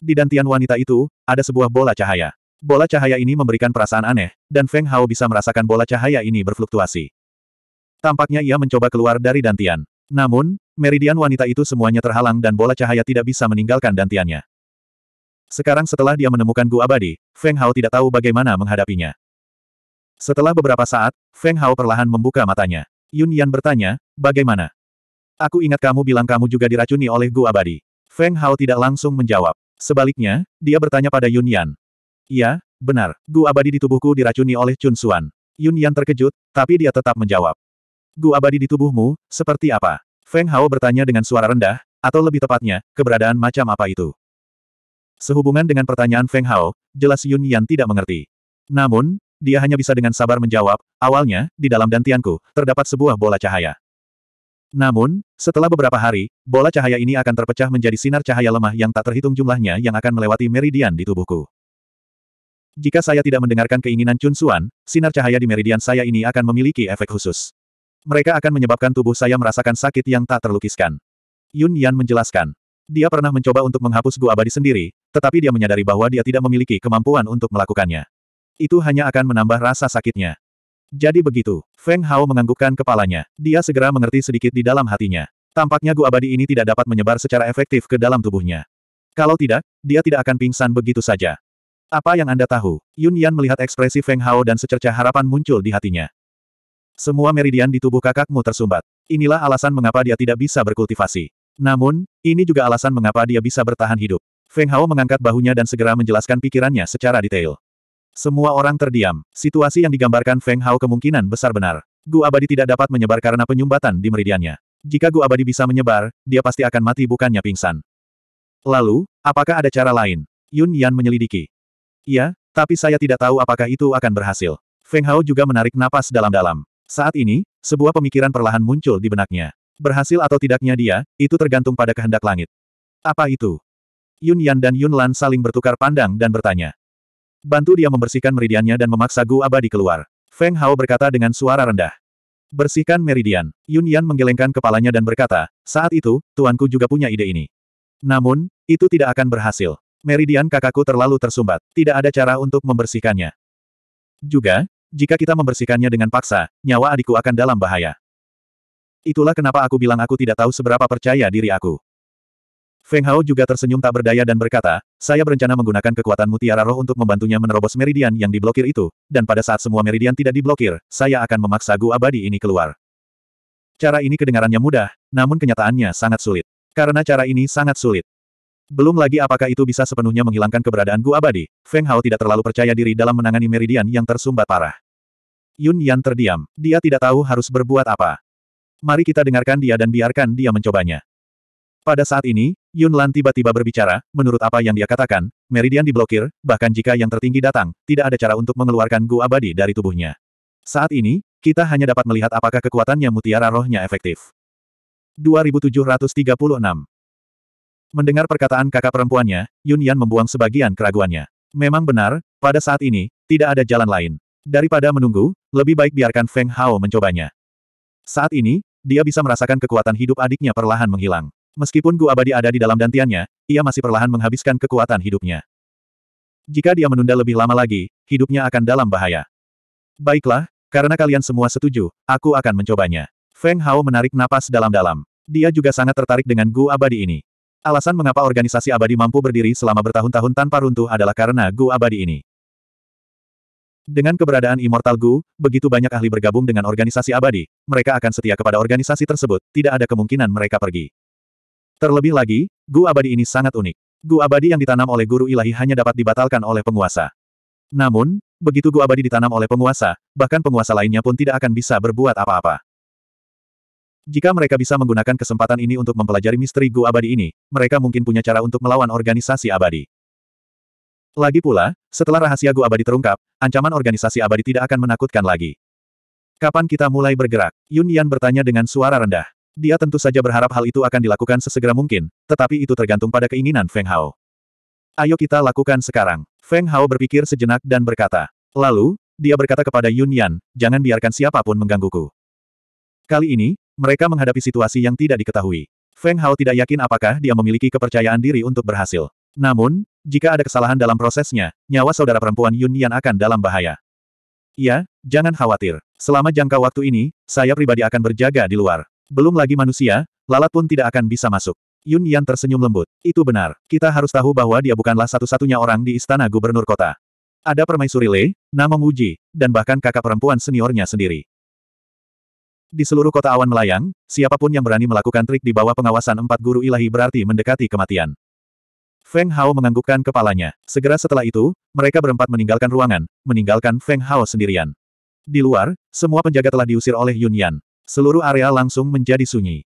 Di dantian wanita itu, ada sebuah bola cahaya. Bola cahaya ini memberikan perasaan aneh, dan Feng Hao bisa merasakan bola cahaya ini berfluktuasi. Tampaknya ia mencoba keluar dari dantian. Namun, meridian wanita itu semuanya terhalang dan bola cahaya tidak bisa meninggalkan dantiannya. Sekarang setelah dia menemukan gua abadi, Feng Hao tidak tahu bagaimana menghadapinya. Setelah beberapa saat, Feng Hao perlahan membuka matanya. Yun Yan bertanya, bagaimana? Aku ingat kamu bilang kamu juga diracuni oleh Gu Abadi. Feng Hao tidak langsung menjawab. Sebaliknya, dia bertanya pada Yun Yan. Ya, benar. Gu Abadi di tubuhku diracuni oleh Chun Xuan. Yun Yan terkejut, tapi dia tetap menjawab. Gu Abadi di tubuhmu, seperti apa? Feng Hao bertanya dengan suara rendah, atau lebih tepatnya, keberadaan macam apa itu? Sehubungan dengan pertanyaan Feng Hao, jelas Yun Yan tidak mengerti. Namun, dia hanya bisa dengan sabar menjawab, awalnya, di dalam dantianku, terdapat sebuah bola cahaya. Namun, setelah beberapa hari, bola cahaya ini akan terpecah menjadi sinar cahaya lemah yang tak terhitung jumlahnya yang akan melewati meridian di tubuhku. Jika saya tidak mendengarkan keinginan Chun Suan, sinar cahaya di meridian saya ini akan memiliki efek khusus. Mereka akan menyebabkan tubuh saya merasakan sakit yang tak terlukiskan. Yun Yan menjelaskan. Dia pernah mencoba untuk menghapus gua abadi sendiri, tetapi dia menyadari bahwa dia tidak memiliki kemampuan untuk melakukannya. Itu hanya akan menambah rasa sakitnya. Jadi begitu, Feng Hao menganggukkan kepalanya. Dia segera mengerti sedikit di dalam hatinya. Tampaknya gua abadi ini tidak dapat menyebar secara efektif ke dalam tubuhnya. Kalau tidak, dia tidak akan pingsan begitu saja. Apa yang Anda tahu? Yun Yan melihat ekspresi Feng Hao dan secerca harapan muncul di hatinya. Semua meridian di tubuh kakakmu tersumbat. Inilah alasan mengapa dia tidak bisa berkultivasi. Namun, ini juga alasan mengapa dia bisa bertahan hidup. Feng Hao mengangkat bahunya dan segera menjelaskan pikirannya secara detail. Semua orang terdiam. Situasi yang digambarkan Feng Hao kemungkinan besar benar. Gu abadi tidak dapat menyebar karena penyumbatan di meridiannya. Jika Gu abadi bisa menyebar, dia pasti akan mati bukannya pingsan. Lalu, apakah ada cara lain? Yun Yan menyelidiki. Ya, tapi saya tidak tahu apakah itu akan berhasil. Feng Hao juga menarik napas dalam-dalam. Saat ini, sebuah pemikiran perlahan muncul di benaknya. Berhasil atau tidaknya dia, itu tergantung pada kehendak langit. Apa itu? Yun Yan dan Yun Lan saling bertukar pandang dan bertanya. Bantu dia membersihkan meridiannya dan memaksa Gu Abadi keluar. Feng Hao berkata dengan suara rendah. Bersihkan meridian. Yun Yan menggelengkan kepalanya dan berkata, saat itu, tuanku juga punya ide ini. Namun, itu tidak akan berhasil. Meridian kakakku terlalu tersumbat. Tidak ada cara untuk membersihkannya. Juga, jika kita membersihkannya dengan paksa, nyawa adikku akan dalam bahaya. Itulah kenapa aku bilang aku tidak tahu seberapa percaya diri aku. Feng Hao juga tersenyum tak berdaya dan berkata, saya berencana menggunakan kekuatan mutiara roh untuk membantunya menerobos meridian yang diblokir itu, dan pada saat semua meridian tidak diblokir, saya akan memaksa gua abadi ini keluar. Cara ini kedengarannya mudah, namun kenyataannya sangat sulit. Karena cara ini sangat sulit. Belum lagi apakah itu bisa sepenuhnya menghilangkan keberadaan gua abadi, Feng Hao tidak terlalu percaya diri dalam menangani meridian yang tersumbat parah. Yun Yan terdiam, dia tidak tahu harus berbuat apa. Mari kita dengarkan dia dan biarkan dia mencobanya. Pada saat ini, Yun Lan tiba-tiba berbicara, menurut apa yang dia katakan, meridian diblokir, bahkan jika yang tertinggi datang, tidak ada cara untuk mengeluarkan gu abadi dari tubuhnya. Saat ini, kita hanya dapat melihat apakah kekuatannya mutiara rohnya efektif. 2736 Mendengar perkataan kakak perempuannya, Yun Yan membuang sebagian keraguannya. Memang benar, pada saat ini, tidak ada jalan lain. Daripada menunggu, lebih baik biarkan Feng Hao mencobanya. Saat ini, dia bisa merasakan kekuatan hidup adiknya perlahan menghilang. Meskipun Gu Abadi ada di dalam dantiannya, ia masih perlahan menghabiskan kekuatan hidupnya. Jika dia menunda lebih lama lagi, hidupnya akan dalam bahaya. Baiklah, karena kalian semua setuju, aku akan mencobanya. Feng Hao menarik napas dalam-dalam. Dia juga sangat tertarik dengan Gu Abadi ini. Alasan mengapa organisasi abadi mampu berdiri selama bertahun-tahun tanpa runtuh adalah karena Gu Abadi ini. Dengan keberadaan Immortal Gu, begitu banyak ahli bergabung dengan organisasi abadi, mereka akan setia kepada organisasi tersebut, tidak ada kemungkinan mereka pergi. Terlebih lagi, Gu abadi ini sangat unik. Gu abadi yang ditanam oleh guru ilahi hanya dapat dibatalkan oleh penguasa. Namun, begitu Gu abadi ditanam oleh penguasa, bahkan penguasa lainnya pun tidak akan bisa berbuat apa-apa. Jika mereka bisa menggunakan kesempatan ini untuk mempelajari misteri Gu abadi ini, mereka mungkin punya cara untuk melawan organisasi abadi. Lagi pula, setelah rahasia Gu abadi terungkap, ancaman organisasi abadi tidak akan menakutkan lagi. Kapan kita mulai bergerak? Yun Yan bertanya dengan suara rendah. Dia tentu saja berharap hal itu akan dilakukan sesegera mungkin, tetapi itu tergantung pada keinginan Feng Hao. Ayo kita lakukan sekarang. Feng Hao berpikir sejenak dan berkata. Lalu, dia berkata kepada Yun Yan, jangan biarkan siapapun menggangguku. Kali ini, mereka menghadapi situasi yang tidak diketahui. Feng Hao tidak yakin apakah dia memiliki kepercayaan diri untuk berhasil. Namun, jika ada kesalahan dalam prosesnya, nyawa saudara perempuan Yun Yan akan dalam bahaya. Ya, jangan khawatir. Selama jangka waktu ini, saya pribadi akan berjaga di luar. Belum lagi manusia, lalat pun tidak akan bisa masuk. Yun Yan tersenyum lembut. Itu benar. Kita harus tahu bahwa dia bukanlah satu-satunya orang di istana gubernur kota. Ada permaisuri Lei, Namong Muji, dan bahkan kakak perempuan seniornya sendiri. Di seluruh kota awan melayang, siapapun yang berani melakukan trik di bawah pengawasan empat guru ilahi berarti mendekati kematian. Feng Hao menganggukkan kepalanya. Segera setelah itu, mereka berempat meninggalkan ruangan, meninggalkan Feng Hao sendirian. Di luar, semua penjaga telah diusir oleh Yun Yan. Seluruh area langsung menjadi sunyi.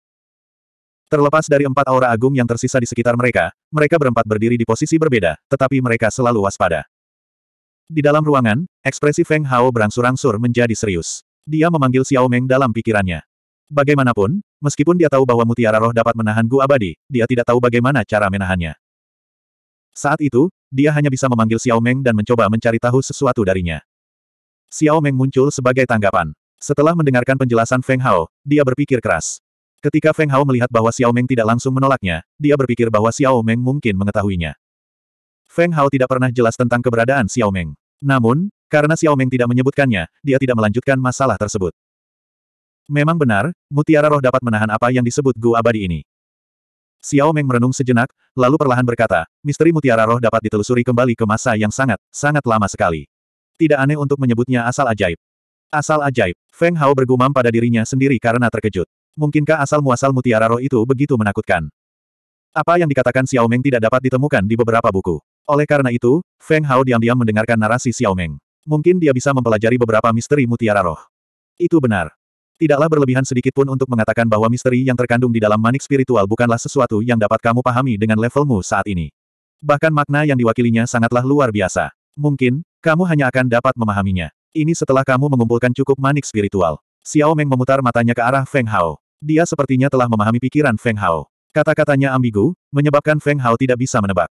Terlepas dari empat aura agung yang tersisa di sekitar mereka, mereka berempat berdiri di posisi berbeda, tetapi mereka selalu waspada. Di dalam ruangan, ekspresi Feng Hao berangsur-angsur menjadi serius. Dia memanggil Xiao Meng dalam pikirannya. Bagaimanapun, meskipun dia tahu bahwa mutiara roh dapat menahan Gu abadi, dia tidak tahu bagaimana cara menahannya. Saat itu, dia hanya bisa memanggil Xiao Meng dan mencoba mencari tahu sesuatu darinya. Xiao Meng muncul sebagai tanggapan. Setelah mendengarkan penjelasan Feng Hao, dia berpikir keras. Ketika Feng Hao melihat bahwa Xiao Meng tidak langsung menolaknya, dia berpikir bahwa Xiao Meng mungkin mengetahuinya. Feng Hao tidak pernah jelas tentang keberadaan Xiao Meng. Namun, karena Xiao Meng tidak menyebutkannya, dia tidak melanjutkan masalah tersebut. Memang benar, mutiara roh dapat menahan apa yang disebut Gu Abadi ini. Xiao Meng merenung sejenak, lalu perlahan berkata, misteri mutiara roh dapat ditelusuri kembali ke masa yang sangat, sangat lama sekali. Tidak aneh untuk menyebutnya asal ajaib. Asal ajaib. Feng Hao bergumam pada dirinya sendiri karena terkejut. Mungkinkah asal-muasal mutiara roh itu begitu menakutkan? Apa yang dikatakan Xiao Meng tidak dapat ditemukan di beberapa buku. Oleh karena itu, Feng Hao diam-diam mendengarkan narasi Xiao Meng. Mungkin dia bisa mempelajari beberapa misteri mutiara roh. Itu benar. Tidaklah berlebihan sedikit pun untuk mengatakan bahwa misteri yang terkandung di dalam manik spiritual bukanlah sesuatu yang dapat kamu pahami dengan levelmu saat ini. Bahkan makna yang diwakilinya sangatlah luar biasa. Mungkin, kamu hanya akan dapat memahaminya. Ini setelah kamu mengumpulkan cukup manik spiritual. Xiao Meng memutar matanya ke arah Feng Hao. Dia sepertinya telah memahami pikiran Feng Hao. Kata-katanya ambigu, menyebabkan Feng Hao tidak bisa menebak.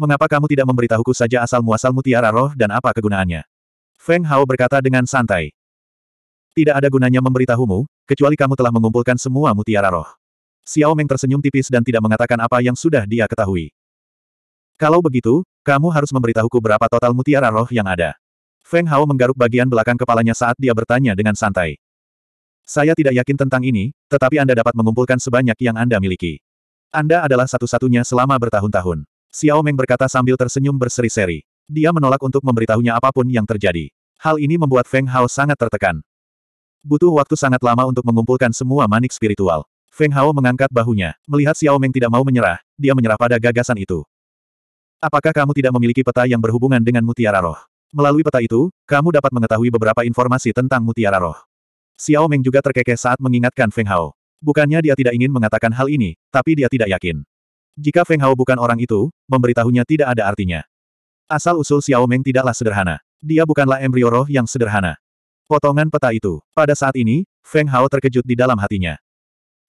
Mengapa kamu tidak memberitahuku saja asal-muasal mutiara roh dan apa kegunaannya? Feng Hao berkata dengan santai. Tidak ada gunanya memberitahumu, kecuali kamu telah mengumpulkan semua mutiara roh. Xiao Meng tersenyum tipis dan tidak mengatakan apa yang sudah dia ketahui. Kalau begitu, kamu harus memberitahuku berapa total mutiara roh yang ada. Feng Hao menggaruk bagian belakang kepalanya saat dia bertanya dengan santai. Saya tidak yakin tentang ini, tetapi Anda dapat mengumpulkan sebanyak yang Anda miliki. Anda adalah satu-satunya selama bertahun-tahun. Xiao Meng berkata sambil tersenyum berseri-seri. Dia menolak untuk memberitahunya apapun yang terjadi. Hal ini membuat Feng Hao sangat tertekan. Butuh waktu sangat lama untuk mengumpulkan semua manik spiritual. Feng Hao mengangkat bahunya. Melihat Xiao Meng tidak mau menyerah, dia menyerah pada gagasan itu. Apakah kamu tidak memiliki peta yang berhubungan dengan mutiara roh? Melalui peta itu, kamu dapat mengetahui beberapa informasi tentang mutiara roh. Xiao Meng juga terkekeh saat mengingatkan Feng Hao. Bukannya dia tidak ingin mengatakan hal ini, tapi dia tidak yakin. Jika Feng Hao bukan orang itu, memberitahunya tidak ada artinya. Asal-usul Xiao Meng tidaklah sederhana. Dia bukanlah embrio roh yang sederhana. Potongan peta itu. Pada saat ini, Feng Hao terkejut di dalam hatinya.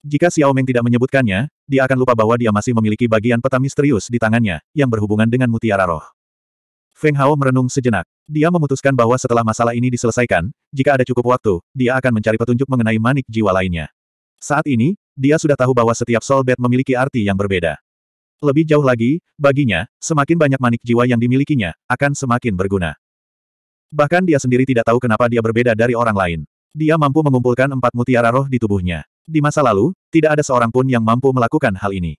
Jika Xiao Meng tidak menyebutkannya, dia akan lupa bahwa dia masih memiliki bagian peta misterius di tangannya, yang berhubungan dengan mutiara roh. Feng Hao merenung sejenak. Dia memutuskan bahwa setelah masalah ini diselesaikan, jika ada cukup waktu, dia akan mencari petunjuk mengenai manik jiwa lainnya. Saat ini, dia sudah tahu bahwa setiap solbet memiliki arti yang berbeda. Lebih jauh lagi, baginya, semakin banyak manik jiwa yang dimilikinya, akan semakin berguna. Bahkan dia sendiri tidak tahu kenapa dia berbeda dari orang lain. Dia mampu mengumpulkan empat mutiara roh di tubuhnya. Di masa lalu, tidak ada seorang pun yang mampu melakukan hal ini.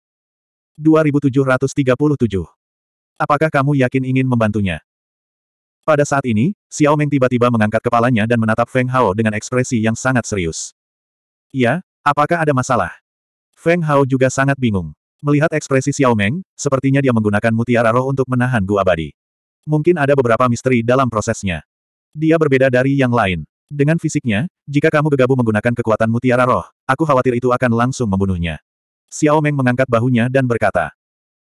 2737 Apakah kamu yakin ingin membantunya? Pada saat ini, Xiao Meng tiba-tiba mengangkat kepalanya dan menatap Feng Hao dengan ekspresi yang sangat serius. Ya, apakah ada masalah? Feng Hao juga sangat bingung. Melihat ekspresi Xiao Meng, sepertinya dia menggunakan mutiara roh untuk menahan gua abadi. Mungkin ada beberapa misteri dalam prosesnya. Dia berbeda dari yang lain. Dengan fisiknya, jika kamu gegabah menggunakan kekuatan mutiara roh, aku khawatir itu akan langsung membunuhnya. Xiao Meng mengangkat bahunya dan berkata,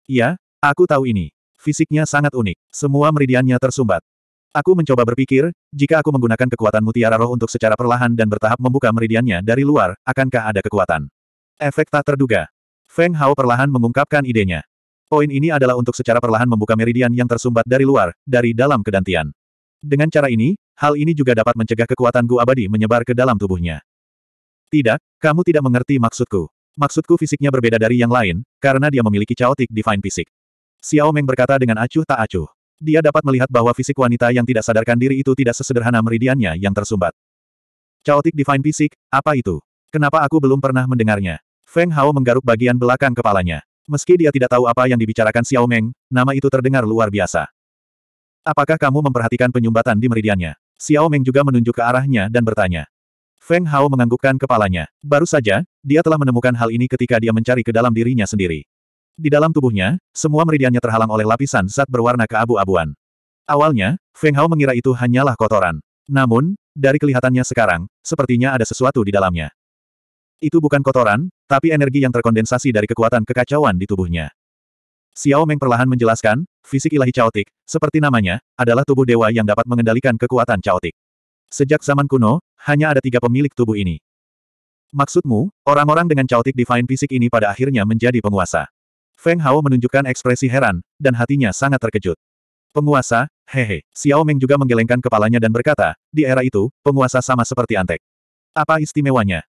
Ya, aku tahu ini. Fisiknya sangat unik. Semua meridiannya tersumbat. Aku mencoba berpikir, jika aku menggunakan kekuatan mutiara roh untuk secara perlahan dan bertahap membuka meridiannya dari luar, akankah ada kekuatan? Efek tak terduga. Feng Hao perlahan mengungkapkan idenya. Poin ini adalah untuk secara perlahan membuka meridian yang tersumbat dari luar, dari dalam kedantian. Dengan cara ini, hal ini juga dapat mencegah kekuatan Gu Abadi menyebar ke dalam tubuhnya. Tidak, kamu tidak mengerti maksudku. Maksudku fisiknya berbeda dari yang lain, karena dia memiliki caotik divine fisik. Xiao Meng berkata dengan acuh tak acuh. Dia dapat melihat bahwa fisik wanita yang tidak sadarkan diri itu tidak sesederhana meridiannya yang tersumbat. Chaotic Divine Fisik, apa itu? Kenapa aku belum pernah mendengarnya? Feng Hao menggaruk bagian belakang kepalanya. Meski dia tidak tahu apa yang dibicarakan Xiao Meng, nama itu terdengar luar biasa. Apakah kamu memperhatikan penyumbatan di meridiannya? Xiao Meng juga menunjuk ke arahnya dan bertanya. Feng Hao menganggukkan kepalanya. Baru saja, dia telah menemukan hal ini ketika dia mencari ke dalam dirinya sendiri. Di dalam tubuhnya, semua meridiannya terhalang oleh lapisan zat berwarna keabu-abuan. Awalnya, Feng Hao mengira itu hanyalah kotoran. Namun, dari kelihatannya sekarang, sepertinya ada sesuatu di dalamnya. Itu bukan kotoran, tapi energi yang terkondensasi dari kekuatan kekacauan di tubuhnya. Xiao Meng perlahan menjelaskan, fisik ilahi caotik, seperti namanya, adalah tubuh dewa yang dapat mengendalikan kekuatan caotik. Sejak zaman kuno, hanya ada tiga pemilik tubuh ini. Maksudmu, orang-orang dengan caotik divine fisik ini pada akhirnya menjadi penguasa. Feng Hao menunjukkan ekspresi heran, dan hatinya sangat terkejut. Penguasa, hehe, Xiao Meng juga menggelengkan kepalanya dan berkata, di era itu, penguasa sama seperti antek. Apa istimewanya?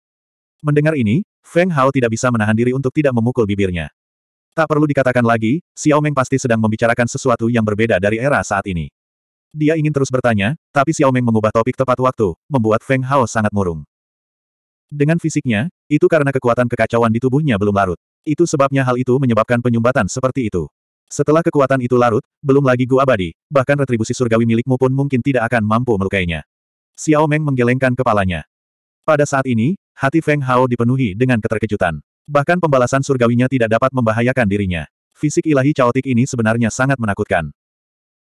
Mendengar ini, Feng Hao tidak bisa menahan diri untuk tidak memukul bibirnya. Tak perlu dikatakan lagi, Xiao Meng pasti sedang membicarakan sesuatu yang berbeda dari era saat ini. Dia ingin terus bertanya, tapi Xiao Meng mengubah topik tepat waktu, membuat Feng Hao sangat murung. Dengan fisiknya, itu karena kekuatan kekacauan di tubuhnya belum larut. Itu sebabnya hal itu menyebabkan penyumbatan seperti itu. Setelah kekuatan itu larut, belum lagi gua abadi, bahkan retribusi surgawi milikmu pun mungkin tidak akan mampu melukainya. Xiao Meng menggelengkan kepalanya. Pada saat ini, hati Feng Hao dipenuhi dengan keterkejutan. Bahkan pembalasan surgawinya tidak dapat membahayakan dirinya. Fisik ilahi caotik ini sebenarnya sangat menakutkan.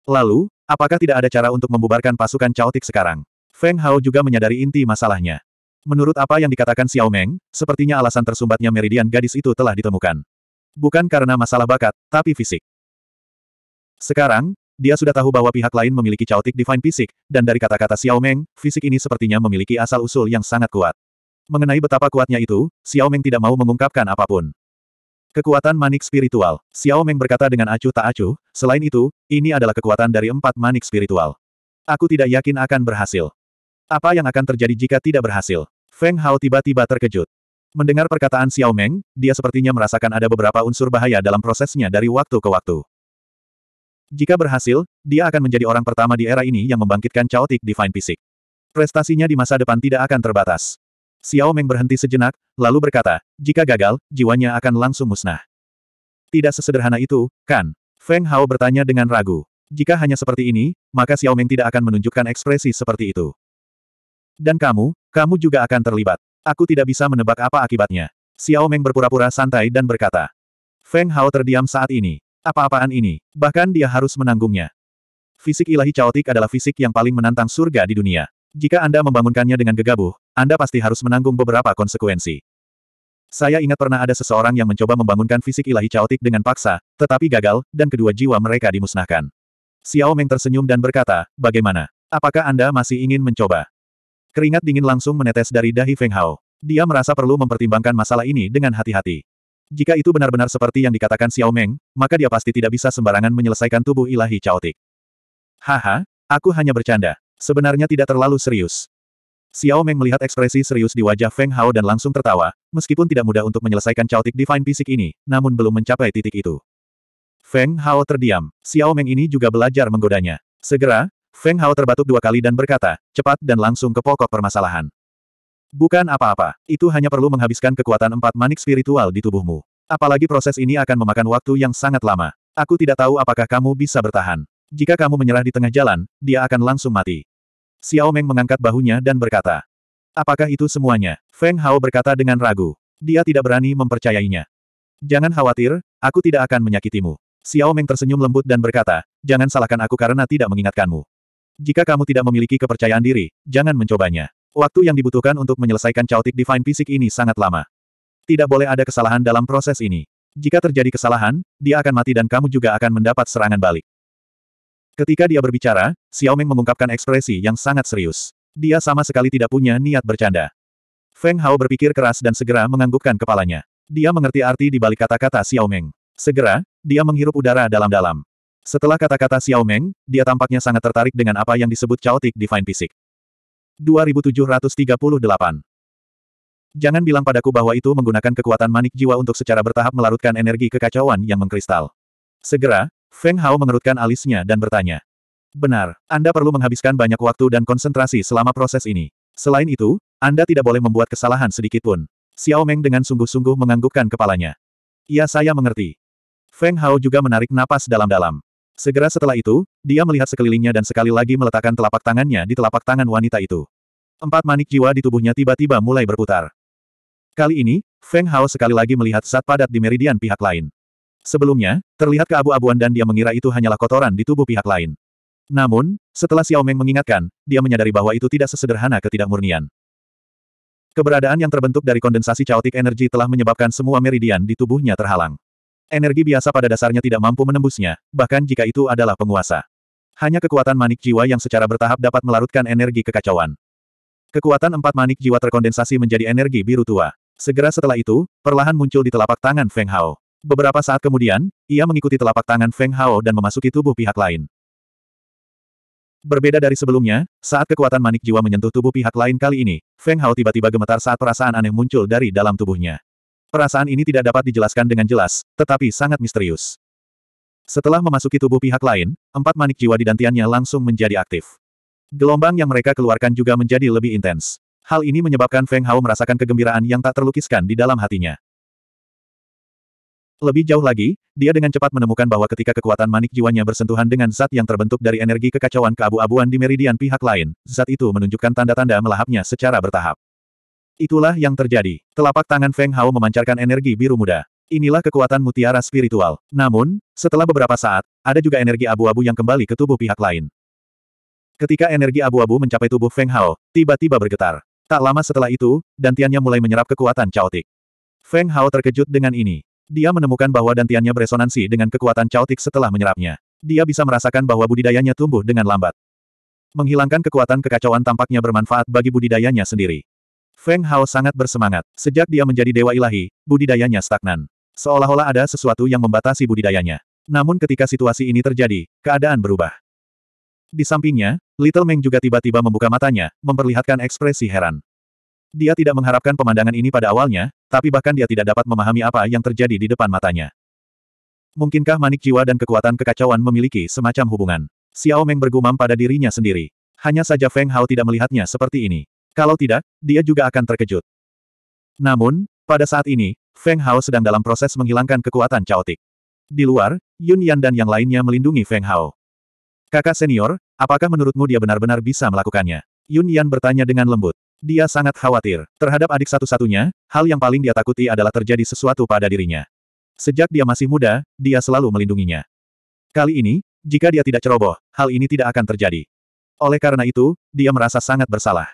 Lalu, apakah tidak ada cara untuk membubarkan pasukan caotik sekarang? Feng Hao juga menyadari inti masalahnya. Menurut apa yang dikatakan Xiao Meng, sepertinya alasan tersumbatnya meridian gadis itu telah ditemukan. Bukan karena masalah bakat, tapi fisik. Sekarang, dia sudah tahu bahwa pihak lain memiliki caotik divine fisik, dan dari kata-kata Xiao Meng, fisik ini sepertinya memiliki asal-usul yang sangat kuat. Mengenai betapa kuatnya itu, Xiao Meng tidak mau mengungkapkan apapun. Kekuatan manik spiritual. Xiao Meng berkata dengan acuh tak acuh, selain itu, ini adalah kekuatan dari empat manik spiritual. Aku tidak yakin akan berhasil. Apa yang akan terjadi jika tidak berhasil? Feng Hao tiba-tiba terkejut. Mendengar perkataan Xiao Meng, dia sepertinya merasakan ada beberapa unsur bahaya dalam prosesnya dari waktu ke waktu. Jika berhasil, dia akan menjadi orang pertama di era ini yang membangkitkan chaotic divine fisik. Prestasinya di masa depan tidak akan terbatas. Xiao Meng berhenti sejenak, lalu berkata, jika gagal, jiwanya akan langsung musnah. Tidak sesederhana itu, kan? Feng Hao bertanya dengan ragu. Jika hanya seperti ini, maka Xiao Meng tidak akan menunjukkan ekspresi seperti itu. Dan kamu, kamu juga akan terlibat. Aku tidak bisa menebak apa akibatnya. Xiao Meng berpura-pura santai dan berkata. Feng Hao terdiam saat ini. Apa-apaan ini, bahkan dia harus menanggungnya. Fisik ilahi caotik adalah fisik yang paling menantang surga di dunia. Jika Anda membangunkannya dengan gegabah, Anda pasti harus menanggung beberapa konsekuensi. Saya ingat pernah ada seseorang yang mencoba membangunkan fisik ilahi caotik dengan paksa, tetapi gagal, dan kedua jiwa mereka dimusnahkan. Xiao Meng tersenyum dan berkata, bagaimana? Apakah Anda masih ingin mencoba? Keringat dingin langsung menetes dari dahi Feng Hao. Dia merasa perlu mempertimbangkan masalah ini dengan hati-hati. Jika itu benar-benar seperti yang dikatakan Xiao Meng, maka dia pasti tidak bisa sembarangan menyelesaikan tubuh ilahi caotik. Haha, aku hanya bercanda. Sebenarnya tidak terlalu serius. Xiao Meng melihat ekspresi serius di wajah Feng Hao dan langsung tertawa, meskipun tidak mudah untuk menyelesaikan caotik divine fisik ini, namun belum mencapai titik itu. Feng Hao terdiam. Xiao Meng ini juga belajar menggodanya. Segera, Feng Hao terbatuk dua kali dan berkata, cepat dan langsung ke pokok permasalahan. Bukan apa-apa, itu hanya perlu menghabiskan kekuatan empat manik spiritual di tubuhmu. Apalagi proses ini akan memakan waktu yang sangat lama. Aku tidak tahu apakah kamu bisa bertahan. Jika kamu menyerah di tengah jalan, dia akan langsung mati. Xiao Meng mengangkat bahunya dan berkata, Apakah itu semuanya? Feng Hao berkata dengan ragu. Dia tidak berani mempercayainya. Jangan khawatir, aku tidak akan menyakitimu. Xiao Meng tersenyum lembut dan berkata, Jangan salahkan aku karena tidak mengingatkanmu. Jika kamu tidak memiliki kepercayaan diri, jangan mencobanya. Waktu yang dibutuhkan untuk menyelesaikan caotik divine fisik ini sangat lama. Tidak boleh ada kesalahan dalam proses ini. Jika terjadi kesalahan, dia akan mati dan kamu juga akan mendapat serangan balik. Ketika dia berbicara, Xiao Ming mengungkapkan ekspresi yang sangat serius. Dia sama sekali tidak punya niat bercanda. Feng Hao berpikir keras dan segera menganggukkan kepalanya. Dia mengerti arti di balik kata-kata Xiao Ming. Segera, dia menghirup udara dalam-dalam. Setelah kata-kata Xiao Meng, dia tampaknya sangat tertarik dengan apa yang disebut chaotic divine fisik. 2738 Jangan bilang padaku bahwa itu menggunakan kekuatan manik jiwa untuk secara bertahap melarutkan energi kekacauan yang mengkristal. Segera, Feng Hao mengerutkan alisnya dan bertanya. Benar, Anda perlu menghabiskan banyak waktu dan konsentrasi selama proses ini. Selain itu, Anda tidak boleh membuat kesalahan sedikit pun. Xiao Meng dengan sungguh-sungguh menganggukkan kepalanya. Iya saya mengerti. Feng Hao juga menarik napas dalam-dalam. Segera setelah itu, dia melihat sekelilingnya dan sekali lagi meletakkan telapak tangannya di telapak tangan wanita itu. Empat manik jiwa di tubuhnya tiba-tiba mulai berputar. Kali ini, Feng Hao sekali lagi melihat saat padat di meridian pihak lain. Sebelumnya, terlihat keabu-abuan dan dia mengira itu hanyalah kotoran di tubuh pihak lain. Namun, setelah Xiao Meng mengingatkan, dia menyadari bahwa itu tidak sesederhana ketidakmurnian. Keberadaan yang terbentuk dari kondensasi caotik energi telah menyebabkan semua meridian di tubuhnya terhalang. Energi biasa pada dasarnya tidak mampu menembusnya, bahkan jika itu adalah penguasa. Hanya kekuatan manik jiwa yang secara bertahap dapat melarutkan energi kekacauan. Kekuatan empat manik jiwa terkondensasi menjadi energi biru tua. Segera setelah itu, perlahan muncul di telapak tangan Feng Hao. Beberapa saat kemudian, ia mengikuti telapak tangan Feng Hao dan memasuki tubuh pihak lain. Berbeda dari sebelumnya, saat kekuatan manik jiwa menyentuh tubuh pihak lain kali ini, Feng Hao tiba-tiba gemetar saat perasaan aneh muncul dari dalam tubuhnya. Perasaan ini tidak dapat dijelaskan dengan jelas, tetapi sangat misterius. Setelah memasuki tubuh pihak lain, empat manik jiwa di dantiannya langsung menjadi aktif. Gelombang yang mereka keluarkan juga menjadi lebih intens. Hal ini menyebabkan Feng Hao merasakan kegembiraan yang tak terlukiskan di dalam hatinya. Lebih jauh lagi, dia dengan cepat menemukan bahwa ketika kekuatan manik jiwanya bersentuhan dengan zat yang terbentuk dari energi kekacauan keabu-abuan di meridian pihak lain, zat itu menunjukkan tanda-tanda melahapnya secara bertahap. Itulah yang terjadi. Telapak tangan Feng Hao memancarkan energi biru muda. Inilah kekuatan mutiara spiritual. Namun, setelah beberapa saat, ada juga energi abu-abu yang kembali ke tubuh pihak lain. Ketika energi abu-abu mencapai tubuh Feng Hao, tiba-tiba bergetar. Tak lama setelah itu, dantiannya mulai menyerap kekuatan caotik. Feng Hao terkejut dengan ini. Dia menemukan bahwa dantiannya beresonansi dengan kekuatan caotik setelah menyerapnya. Dia bisa merasakan bahwa budidayanya tumbuh dengan lambat. Menghilangkan kekuatan kekacauan tampaknya bermanfaat bagi budidayanya sendiri. Feng Hao sangat bersemangat. Sejak dia menjadi dewa ilahi, budidayanya stagnan. Seolah-olah ada sesuatu yang membatasi budidayanya. Namun ketika situasi ini terjadi, keadaan berubah. Di sampingnya, Little Meng juga tiba-tiba membuka matanya, memperlihatkan ekspresi heran. Dia tidak mengharapkan pemandangan ini pada awalnya, tapi bahkan dia tidak dapat memahami apa yang terjadi di depan matanya. Mungkinkah manik jiwa dan kekuatan kekacauan memiliki semacam hubungan? Xiao Meng bergumam pada dirinya sendiri. Hanya saja Feng Hao tidak melihatnya seperti ini. Kalau tidak, dia juga akan terkejut. Namun, pada saat ini, Feng Hao sedang dalam proses menghilangkan kekuatan caotik. Di luar, Yun Yan dan yang lainnya melindungi Feng Hao. Kakak senior, apakah menurutmu dia benar-benar bisa melakukannya? Yun Yan bertanya dengan lembut. Dia sangat khawatir. Terhadap adik satu-satunya, hal yang paling dia takuti adalah terjadi sesuatu pada dirinya. Sejak dia masih muda, dia selalu melindunginya. Kali ini, jika dia tidak ceroboh, hal ini tidak akan terjadi. Oleh karena itu, dia merasa sangat bersalah.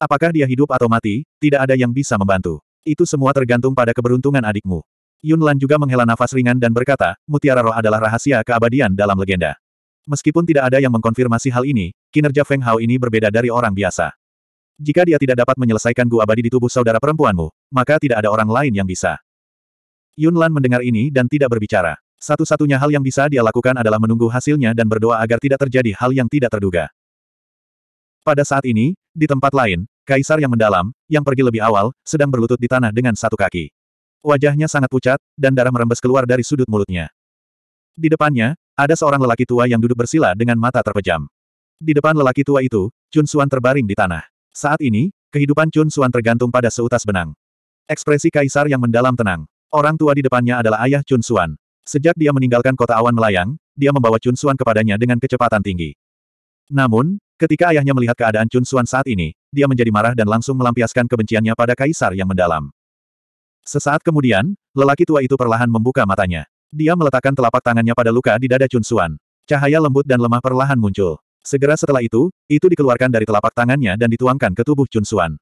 Apakah dia hidup atau mati, tidak ada yang bisa membantu. Itu semua tergantung pada keberuntungan adikmu. Yunlan juga menghela nafas ringan dan berkata, mutiara roh adalah rahasia keabadian dalam legenda. Meskipun tidak ada yang mengkonfirmasi hal ini, kinerja Feng Hao ini berbeda dari orang biasa. Jika dia tidak dapat menyelesaikan gua abadi di tubuh saudara perempuanmu, maka tidak ada orang lain yang bisa. Yunlan mendengar ini dan tidak berbicara. Satu-satunya hal yang bisa dia lakukan adalah menunggu hasilnya dan berdoa agar tidak terjadi hal yang tidak terduga. Pada saat ini, di tempat lain, kaisar yang mendalam, yang pergi lebih awal, sedang berlutut di tanah dengan satu kaki. Wajahnya sangat pucat, dan darah merembes keluar dari sudut mulutnya. Di depannya, ada seorang lelaki tua yang duduk bersila dengan mata terpejam. Di depan lelaki tua itu, Chun Suan terbaring di tanah. Saat ini, kehidupan Chun Suan tergantung pada seutas benang. Ekspresi kaisar yang mendalam tenang. Orang tua di depannya adalah ayah Chun Suan. Sejak dia meninggalkan kota awan melayang, dia membawa Chun Suan kepadanya dengan kecepatan tinggi. Namun, Ketika ayahnya melihat keadaan Chun Xuan saat ini, dia menjadi marah dan langsung melampiaskan kebenciannya pada kaisar yang mendalam. Sesaat kemudian, lelaki tua itu perlahan membuka matanya. Dia meletakkan telapak tangannya pada luka di dada Chun Xuan. Cahaya lembut dan lemah perlahan muncul. Segera setelah itu, itu dikeluarkan dari telapak tangannya dan dituangkan ke tubuh Chun Xuan.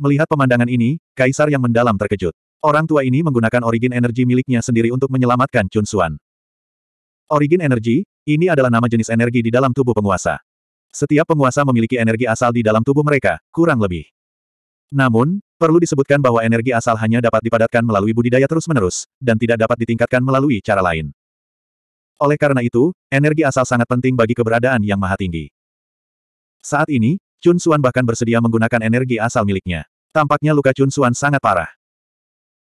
Melihat pemandangan ini, kaisar yang mendalam terkejut. Orang tua ini menggunakan origin energi miliknya sendiri untuk menyelamatkan Chun Xuan. Origin energi, ini adalah nama jenis energi di dalam tubuh penguasa. Setiap penguasa memiliki energi asal di dalam tubuh mereka, kurang lebih. Namun, perlu disebutkan bahwa energi asal hanya dapat dipadatkan melalui budidaya terus-menerus, dan tidak dapat ditingkatkan melalui cara lain. Oleh karena itu, energi asal sangat penting bagi keberadaan yang maha tinggi. Saat ini, Chun Suan bahkan bersedia menggunakan energi asal miliknya. Tampaknya luka Chun Suan sangat parah.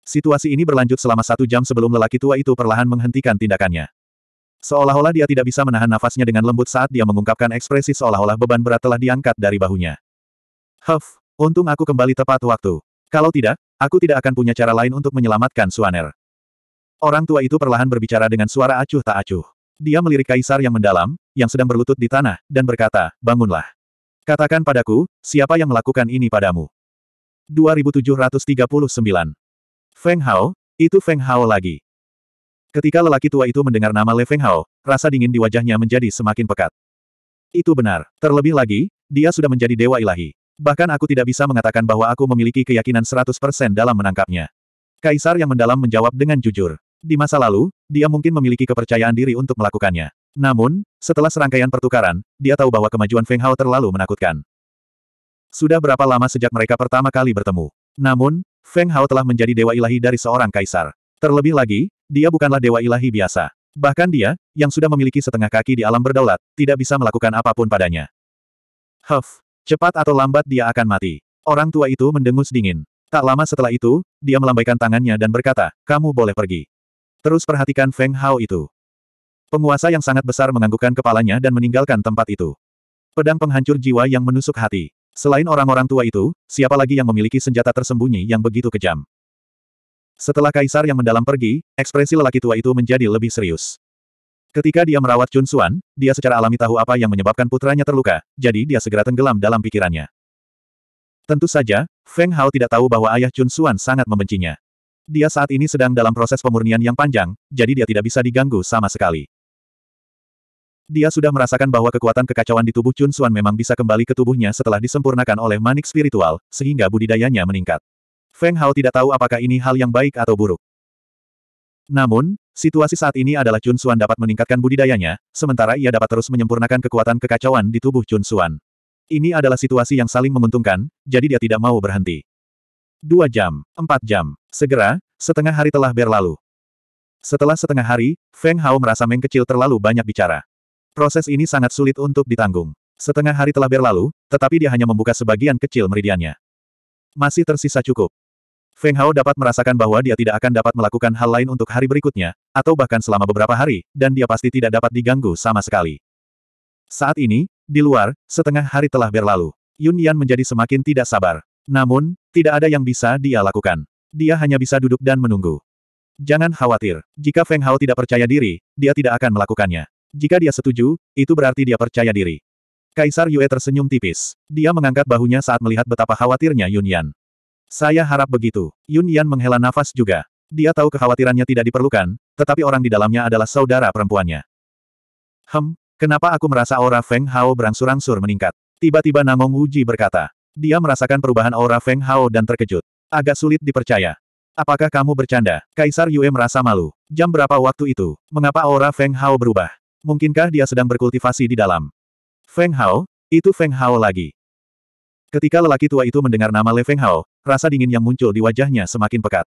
Situasi ini berlanjut selama satu jam sebelum lelaki tua itu perlahan menghentikan tindakannya. Seolah-olah dia tidak bisa menahan nafasnya dengan lembut saat dia mengungkapkan ekspresi seolah-olah beban berat telah diangkat dari bahunya. Huff, untung aku kembali tepat waktu. Kalau tidak, aku tidak akan punya cara lain untuk menyelamatkan Suaner. Orang tua itu perlahan berbicara dengan suara acuh tak acuh. Dia melirik kaisar yang mendalam, yang sedang berlutut di tanah, dan berkata, bangunlah. Katakan padaku, siapa yang melakukan ini padamu? 2739. Feng Hao, itu Feng Hao lagi. Ketika lelaki tua itu mendengar nama Le Feng Hao, rasa dingin di wajahnya menjadi semakin pekat. Itu benar. Terlebih lagi, dia sudah menjadi dewa ilahi. Bahkan aku tidak bisa mengatakan bahwa aku memiliki keyakinan 100% dalam menangkapnya. Kaisar yang mendalam menjawab dengan jujur. Di masa lalu, dia mungkin memiliki kepercayaan diri untuk melakukannya. Namun, setelah serangkaian pertukaran, dia tahu bahwa kemajuan Feng Hao terlalu menakutkan. Sudah berapa lama sejak mereka pertama kali bertemu? Namun, Feng Hao telah menjadi dewa ilahi dari seorang kaisar. Terlebih lagi, dia bukanlah dewa ilahi biasa. Bahkan dia, yang sudah memiliki setengah kaki di alam berdaulat, tidak bisa melakukan apapun padanya. Huff, cepat atau lambat dia akan mati. Orang tua itu mendengus dingin. Tak lama setelah itu, dia melambaikan tangannya dan berkata, kamu boleh pergi. Terus perhatikan Feng Hao itu. Penguasa yang sangat besar menganggukkan kepalanya dan meninggalkan tempat itu. Pedang penghancur jiwa yang menusuk hati. Selain orang-orang tua itu, siapa lagi yang memiliki senjata tersembunyi yang begitu kejam? Setelah kaisar yang mendalam pergi, ekspresi lelaki tua itu menjadi lebih serius. Ketika dia merawat Chun Xuan, dia secara alami tahu apa yang menyebabkan putranya terluka, jadi dia segera tenggelam dalam pikirannya. Tentu saja, Feng Hao tidak tahu bahwa ayah Chun Xuan sangat membencinya. Dia saat ini sedang dalam proses pemurnian yang panjang, jadi dia tidak bisa diganggu sama sekali. Dia sudah merasakan bahwa kekuatan kekacauan di tubuh Chun Xuan memang bisa kembali ke tubuhnya setelah disempurnakan oleh manik spiritual, sehingga budidayanya meningkat. Feng Hao tidak tahu apakah ini hal yang baik atau buruk. Namun, situasi saat ini adalah Chun Xuan dapat meningkatkan budidayanya, sementara ia dapat terus menyempurnakan kekuatan kekacauan di tubuh Chun Xuan. Ini adalah situasi yang saling menguntungkan, jadi dia tidak mau berhenti. Dua jam, empat jam, segera, setengah hari telah berlalu. Setelah setengah hari, Feng Hao merasa Meng kecil terlalu banyak bicara. Proses ini sangat sulit untuk ditanggung. Setengah hari telah berlalu, tetapi dia hanya membuka sebagian kecil meridiannya. Masih tersisa cukup. Feng Hao dapat merasakan bahwa dia tidak akan dapat melakukan hal lain untuk hari berikutnya, atau bahkan selama beberapa hari, dan dia pasti tidak dapat diganggu sama sekali. Saat ini, di luar, setengah hari telah berlalu. Yun Yan menjadi semakin tidak sabar. Namun, tidak ada yang bisa dia lakukan. Dia hanya bisa duduk dan menunggu. Jangan khawatir, jika Feng Hao tidak percaya diri, dia tidak akan melakukannya. Jika dia setuju, itu berarti dia percaya diri. Kaisar Yue tersenyum tipis. Dia mengangkat bahunya saat melihat betapa khawatirnya Yun Yan. Saya harap begitu. Yun Yan menghela nafas juga. Dia tahu kekhawatirannya tidak diperlukan, tetapi orang di dalamnya adalah saudara perempuannya. Hem, kenapa aku merasa aura Feng Hao berangsur-angsur meningkat? Tiba-tiba Namong Wuji berkata. Dia merasakan perubahan aura Feng Hao dan terkejut. Agak sulit dipercaya. Apakah kamu bercanda? Kaisar Yue merasa malu. Jam berapa waktu itu? Mengapa aura Feng Hao berubah? Mungkinkah dia sedang berkultivasi di dalam? Feng Hao? Itu Feng Hao lagi. Ketika lelaki tua itu mendengar nama Le Feng Hao, rasa dingin yang muncul di wajahnya semakin pekat.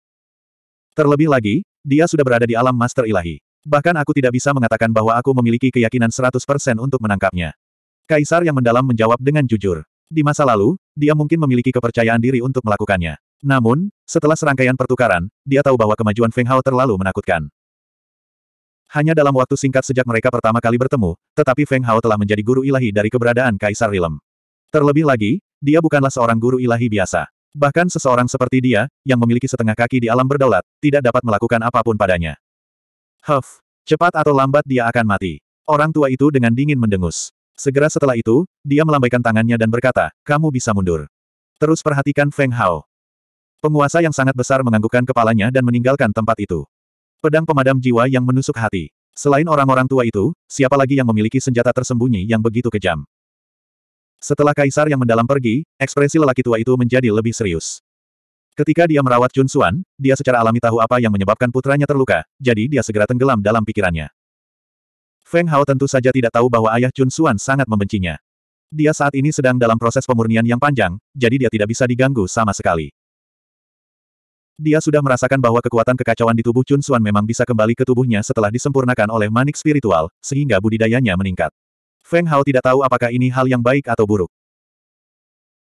Terlebih lagi, dia sudah berada di alam master ilahi. Bahkan aku tidak bisa mengatakan bahwa aku memiliki keyakinan 100% untuk menangkapnya. Kaisar yang mendalam menjawab dengan jujur. Di masa lalu, dia mungkin memiliki kepercayaan diri untuk melakukannya. Namun, setelah serangkaian pertukaran, dia tahu bahwa kemajuan Feng Hao terlalu menakutkan. Hanya dalam waktu singkat sejak mereka pertama kali bertemu, tetapi Feng Hao telah menjadi guru ilahi dari keberadaan Kaisar Rilem. Terlebih lagi, dia bukanlah seorang guru ilahi biasa. Bahkan seseorang seperti dia, yang memiliki setengah kaki di alam berdaulat, tidak dapat melakukan apapun padanya. Huff, cepat atau lambat dia akan mati. Orang tua itu dengan dingin mendengus. Segera setelah itu, dia melambaikan tangannya dan berkata, kamu bisa mundur. Terus perhatikan Feng Hao. Penguasa yang sangat besar menganggukkan kepalanya dan meninggalkan tempat itu. Pedang pemadam jiwa yang menusuk hati. Selain orang-orang tua itu, siapa lagi yang memiliki senjata tersembunyi yang begitu kejam? Setelah kaisar yang mendalam pergi, ekspresi lelaki tua itu menjadi lebih serius. Ketika dia merawat Jun Suan, dia secara alami tahu apa yang menyebabkan putranya terluka, jadi dia segera tenggelam dalam pikirannya. Feng Hao tentu saja tidak tahu bahwa ayah Jun Suan sangat membencinya. Dia saat ini sedang dalam proses pemurnian yang panjang, jadi dia tidak bisa diganggu sama sekali. Dia sudah merasakan bahwa kekuatan kekacauan di tubuh Chun Suan memang bisa kembali ke tubuhnya setelah disempurnakan oleh manik spiritual, sehingga budidayanya meningkat. Feng Hao tidak tahu apakah ini hal yang baik atau buruk.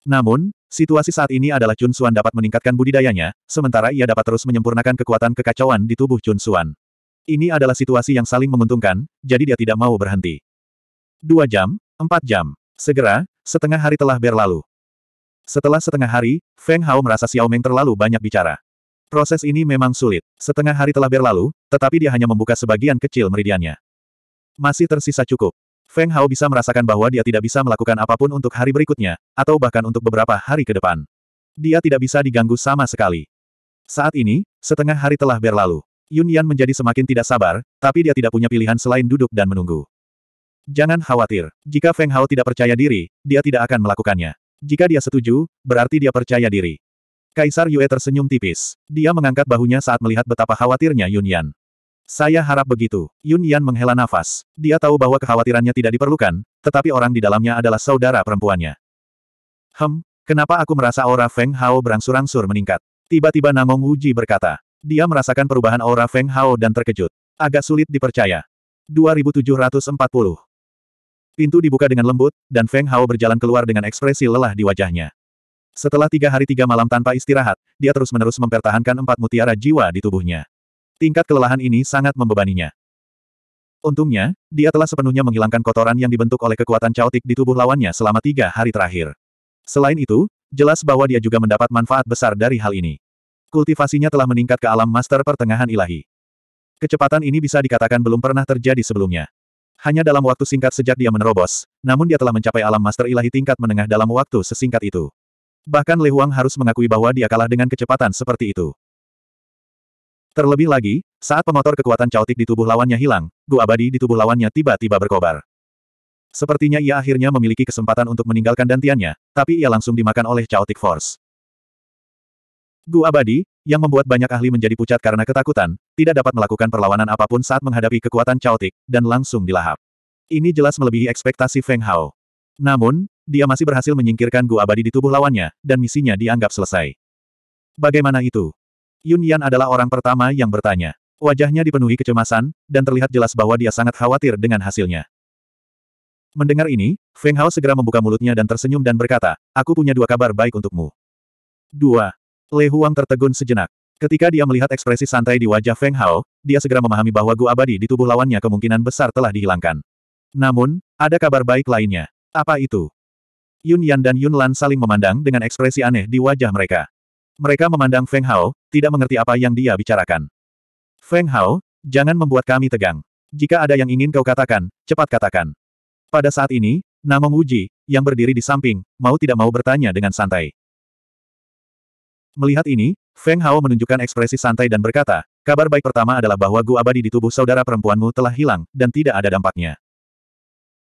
Namun, situasi saat ini adalah Chun Xuan dapat meningkatkan budidayanya, sementara ia dapat terus menyempurnakan kekuatan kekacauan di tubuh Chun Xuan. Ini adalah situasi yang saling menguntungkan, jadi dia tidak mau berhenti. Dua jam, empat jam. Segera, setengah hari telah berlalu. Setelah setengah hari, Feng Hao merasa Xiao Meng terlalu banyak bicara. Proses ini memang sulit. Setengah hari telah berlalu, tetapi dia hanya membuka sebagian kecil meridiannya. Masih tersisa cukup. Feng Hao bisa merasakan bahwa dia tidak bisa melakukan apapun untuk hari berikutnya, atau bahkan untuk beberapa hari ke depan. Dia tidak bisa diganggu sama sekali. Saat ini, setengah hari telah berlalu. Yun Yan menjadi semakin tidak sabar, tapi dia tidak punya pilihan selain duduk dan menunggu. Jangan khawatir, jika Feng Hao tidak percaya diri, dia tidak akan melakukannya. Jika dia setuju, berarti dia percaya diri. Kaisar Yue tersenyum tipis. Dia mengangkat bahunya saat melihat betapa khawatirnya Yun Yan. Saya harap begitu. Yun Yan menghela nafas. Dia tahu bahwa kekhawatirannya tidak diperlukan, tetapi orang di dalamnya adalah saudara perempuannya. Hem, kenapa aku merasa aura Feng Hao berangsur-angsur meningkat? Tiba-tiba Namong Wuji berkata. Dia merasakan perubahan aura Feng Hao dan terkejut. Agak sulit dipercaya. 2740 Pintu dibuka dengan lembut, dan Feng Hao berjalan keluar dengan ekspresi lelah di wajahnya. Setelah tiga hari tiga malam tanpa istirahat, dia terus-menerus mempertahankan empat mutiara jiwa di tubuhnya. Tingkat kelelahan ini sangat membebaninya. Untungnya, dia telah sepenuhnya menghilangkan kotoran yang dibentuk oleh kekuatan caotik di tubuh lawannya selama tiga hari terakhir. Selain itu, jelas bahwa dia juga mendapat manfaat besar dari hal ini. Kultivasinya telah meningkat ke alam master pertengahan ilahi. Kecepatan ini bisa dikatakan belum pernah terjadi sebelumnya. Hanya dalam waktu singkat sejak dia menerobos, namun dia telah mencapai alam master ilahi tingkat menengah dalam waktu sesingkat itu. Bahkan Lehuang harus mengakui bahwa dia kalah dengan kecepatan seperti itu. Terlebih lagi, saat pemotor kekuatan caotik di tubuh lawannya hilang, Gu Abadi di tubuh lawannya tiba-tiba berkobar. Sepertinya ia akhirnya memiliki kesempatan untuk meninggalkan dantiannya, tapi ia langsung dimakan oleh caotik Force. Gu Abadi, yang membuat banyak ahli menjadi pucat karena ketakutan, tidak dapat melakukan perlawanan apapun saat menghadapi kekuatan caotik, dan langsung dilahap. Ini jelas melebihi ekspektasi Feng Hao. Namun, dia masih berhasil menyingkirkan Gu Abadi di tubuh lawannya, dan misinya dianggap selesai. Bagaimana itu? Yun Yan adalah orang pertama yang bertanya. Wajahnya dipenuhi kecemasan, dan terlihat jelas bahwa dia sangat khawatir dengan hasilnya. Mendengar ini, Feng Hao segera membuka mulutnya dan tersenyum dan berkata, Aku punya dua kabar baik untukmu. 2. Le Huang tertegun sejenak. Ketika dia melihat ekspresi santai di wajah Feng Hao, dia segera memahami bahwa Gu Abadi di tubuh lawannya kemungkinan besar telah dihilangkan. Namun, ada kabar baik lainnya. Apa itu? Yun Yan dan Yun Lan saling memandang dengan ekspresi aneh di wajah mereka. Mereka memandang Feng Hao, tidak mengerti apa yang dia bicarakan. Feng Hao, jangan membuat kami tegang. Jika ada yang ingin kau katakan, cepat katakan. Pada saat ini, Namong Wuji, yang berdiri di samping, mau tidak mau bertanya dengan santai. Melihat ini, Feng Hao menunjukkan ekspresi santai dan berkata, kabar baik pertama adalah bahwa Gu Abadi di tubuh saudara perempuanmu telah hilang, dan tidak ada dampaknya.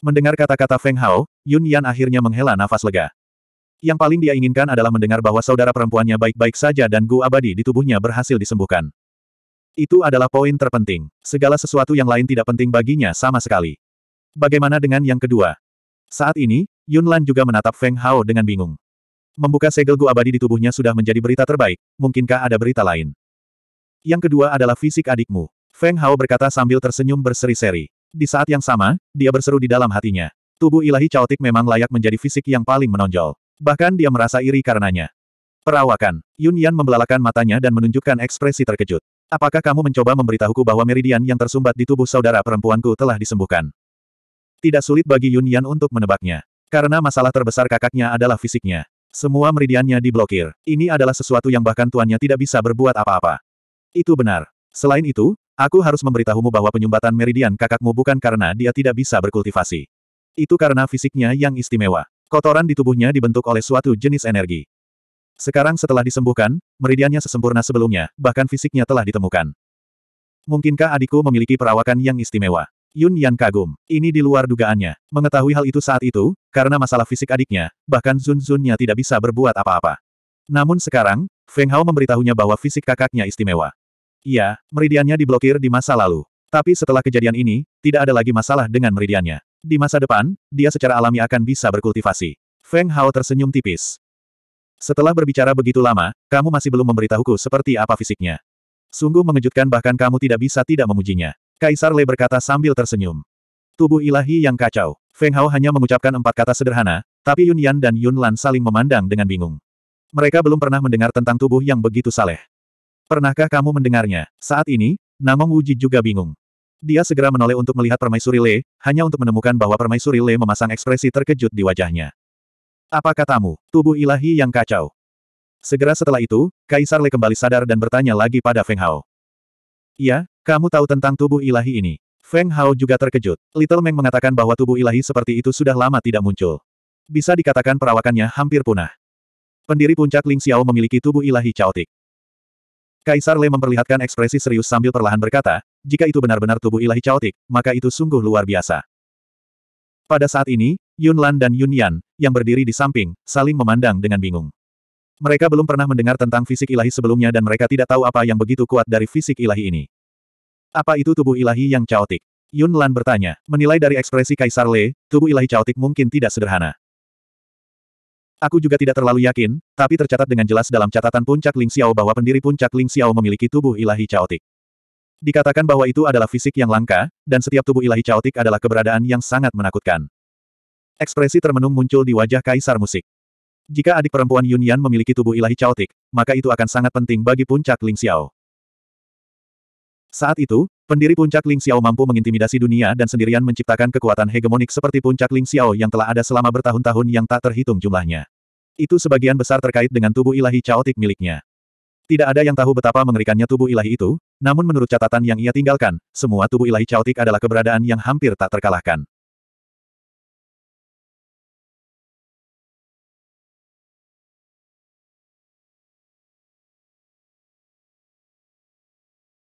Mendengar kata-kata Feng Hao, Yun Yan akhirnya menghela nafas lega. Yang paling dia inginkan adalah mendengar bahwa saudara perempuannya baik-baik saja dan Gu abadi di tubuhnya berhasil disembuhkan. Itu adalah poin terpenting. Segala sesuatu yang lain tidak penting baginya sama sekali. Bagaimana dengan yang kedua? Saat ini, Yunlan juga menatap Feng Hao dengan bingung. Membuka segel Gu abadi di tubuhnya sudah menjadi berita terbaik, mungkinkah ada berita lain? Yang kedua adalah fisik adikmu. Feng Hao berkata sambil tersenyum berseri-seri. Di saat yang sama, dia berseru di dalam hatinya. Tubuh ilahi caotik memang layak menjadi fisik yang paling menonjol. Bahkan dia merasa iri karenanya. Perawakan. Yun Yan membelalakan matanya dan menunjukkan ekspresi terkejut. Apakah kamu mencoba memberitahuku bahwa meridian yang tersumbat di tubuh saudara perempuanku telah disembuhkan? Tidak sulit bagi Yun Yan untuk menebaknya. Karena masalah terbesar kakaknya adalah fisiknya. Semua meridiannya diblokir. Ini adalah sesuatu yang bahkan tuannya tidak bisa berbuat apa-apa. Itu benar. Selain itu, aku harus memberitahumu bahwa penyumbatan meridian kakakmu bukan karena dia tidak bisa berkultivasi. Itu karena fisiknya yang istimewa. Kotoran di tubuhnya dibentuk oleh suatu jenis energi. Sekarang setelah disembuhkan, meridiannya sesempurna sebelumnya, bahkan fisiknya telah ditemukan. Mungkinkah adikku memiliki perawakan yang istimewa? Yun Yan kagum. Ini di luar dugaannya. Mengetahui hal itu saat itu, karena masalah fisik adiknya, bahkan Zun Zunnya tidak bisa berbuat apa-apa. Namun sekarang, Feng Hao memberitahunya bahwa fisik kakaknya istimewa. Iya, meridiannya diblokir di masa lalu. Tapi setelah kejadian ini, tidak ada lagi masalah dengan meridiannya. Di masa depan, dia secara alami akan bisa berkultivasi. Feng Hao tersenyum tipis. Setelah berbicara begitu lama, kamu masih belum memberitahuku seperti apa fisiknya. Sungguh mengejutkan bahkan kamu tidak bisa tidak memujinya. Kaisar Lei berkata sambil tersenyum. Tubuh ilahi yang kacau. Feng Hao hanya mengucapkan empat kata sederhana, tapi Yun Yan dan Yun Lan saling memandang dengan bingung. Mereka belum pernah mendengar tentang tubuh yang begitu saleh. Pernahkah kamu mendengarnya? Saat ini, Namong Wuji juga bingung. Dia segera menoleh untuk melihat permaisuri Le, hanya untuk menemukan bahwa permaisuri Le memasang ekspresi terkejut di wajahnya. Apa katamu, tubuh ilahi yang kacau? Segera setelah itu, Kaisar Le kembali sadar dan bertanya lagi pada Feng Hao. Ya, kamu tahu tentang tubuh ilahi ini. Feng Hao juga terkejut. Little Meng mengatakan bahwa tubuh ilahi seperti itu sudah lama tidak muncul. Bisa dikatakan perawakannya hampir punah. Pendiri puncak Ling Xiao memiliki tubuh ilahi caotik. Kaisar Le memperlihatkan ekspresi serius sambil perlahan berkata, jika itu benar-benar tubuh ilahi caotik, maka itu sungguh luar biasa. Pada saat ini, Yun Lan dan Yun Yan, yang berdiri di samping, saling memandang dengan bingung. Mereka belum pernah mendengar tentang fisik ilahi sebelumnya dan mereka tidak tahu apa yang begitu kuat dari fisik ilahi ini. Apa itu tubuh ilahi yang caotik? Yun Lan bertanya, menilai dari ekspresi Kaisar Le, tubuh ilahi caotik mungkin tidak sederhana. Aku juga tidak terlalu yakin, tapi tercatat dengan jelas dalam catatan puncak Ling Xiao bahwa pendiri puncak Ling Xiao memiliki tubuh ilahi caotik. Dikatakan bahwa itu adalah fisik yang langka, dan setiap tubuh ilahi caotik adalah keberadaan yang sangat menakutkan. Ekspresi termenung muncul di wajah Kaisar Musik. Jika adik perempuan Yunyan memiliki tubuh ilahi caotik, maka itu akan sangat penting bagi puncak Ling Xiao. Saat itu, pendiri puncak Ling Xiao mampu mengintimidasi dunia dan sendirian menciptakan kekuatan hegemonik seperti puncak Ling Xiao yang telah ada selama bertahun-tahun yang tak terhitung jumlahnya. Itu sebagian besar terkait dengan tubuh ilahi caotik miliknya. Tidak ada yang tahu betapa mengerikannya tubuh ilahi itu, namun menurut catatan yang ia tinggalkan, semua tubuh ilahi caotik adalah keberadaan yang hampir tak terkalahkan.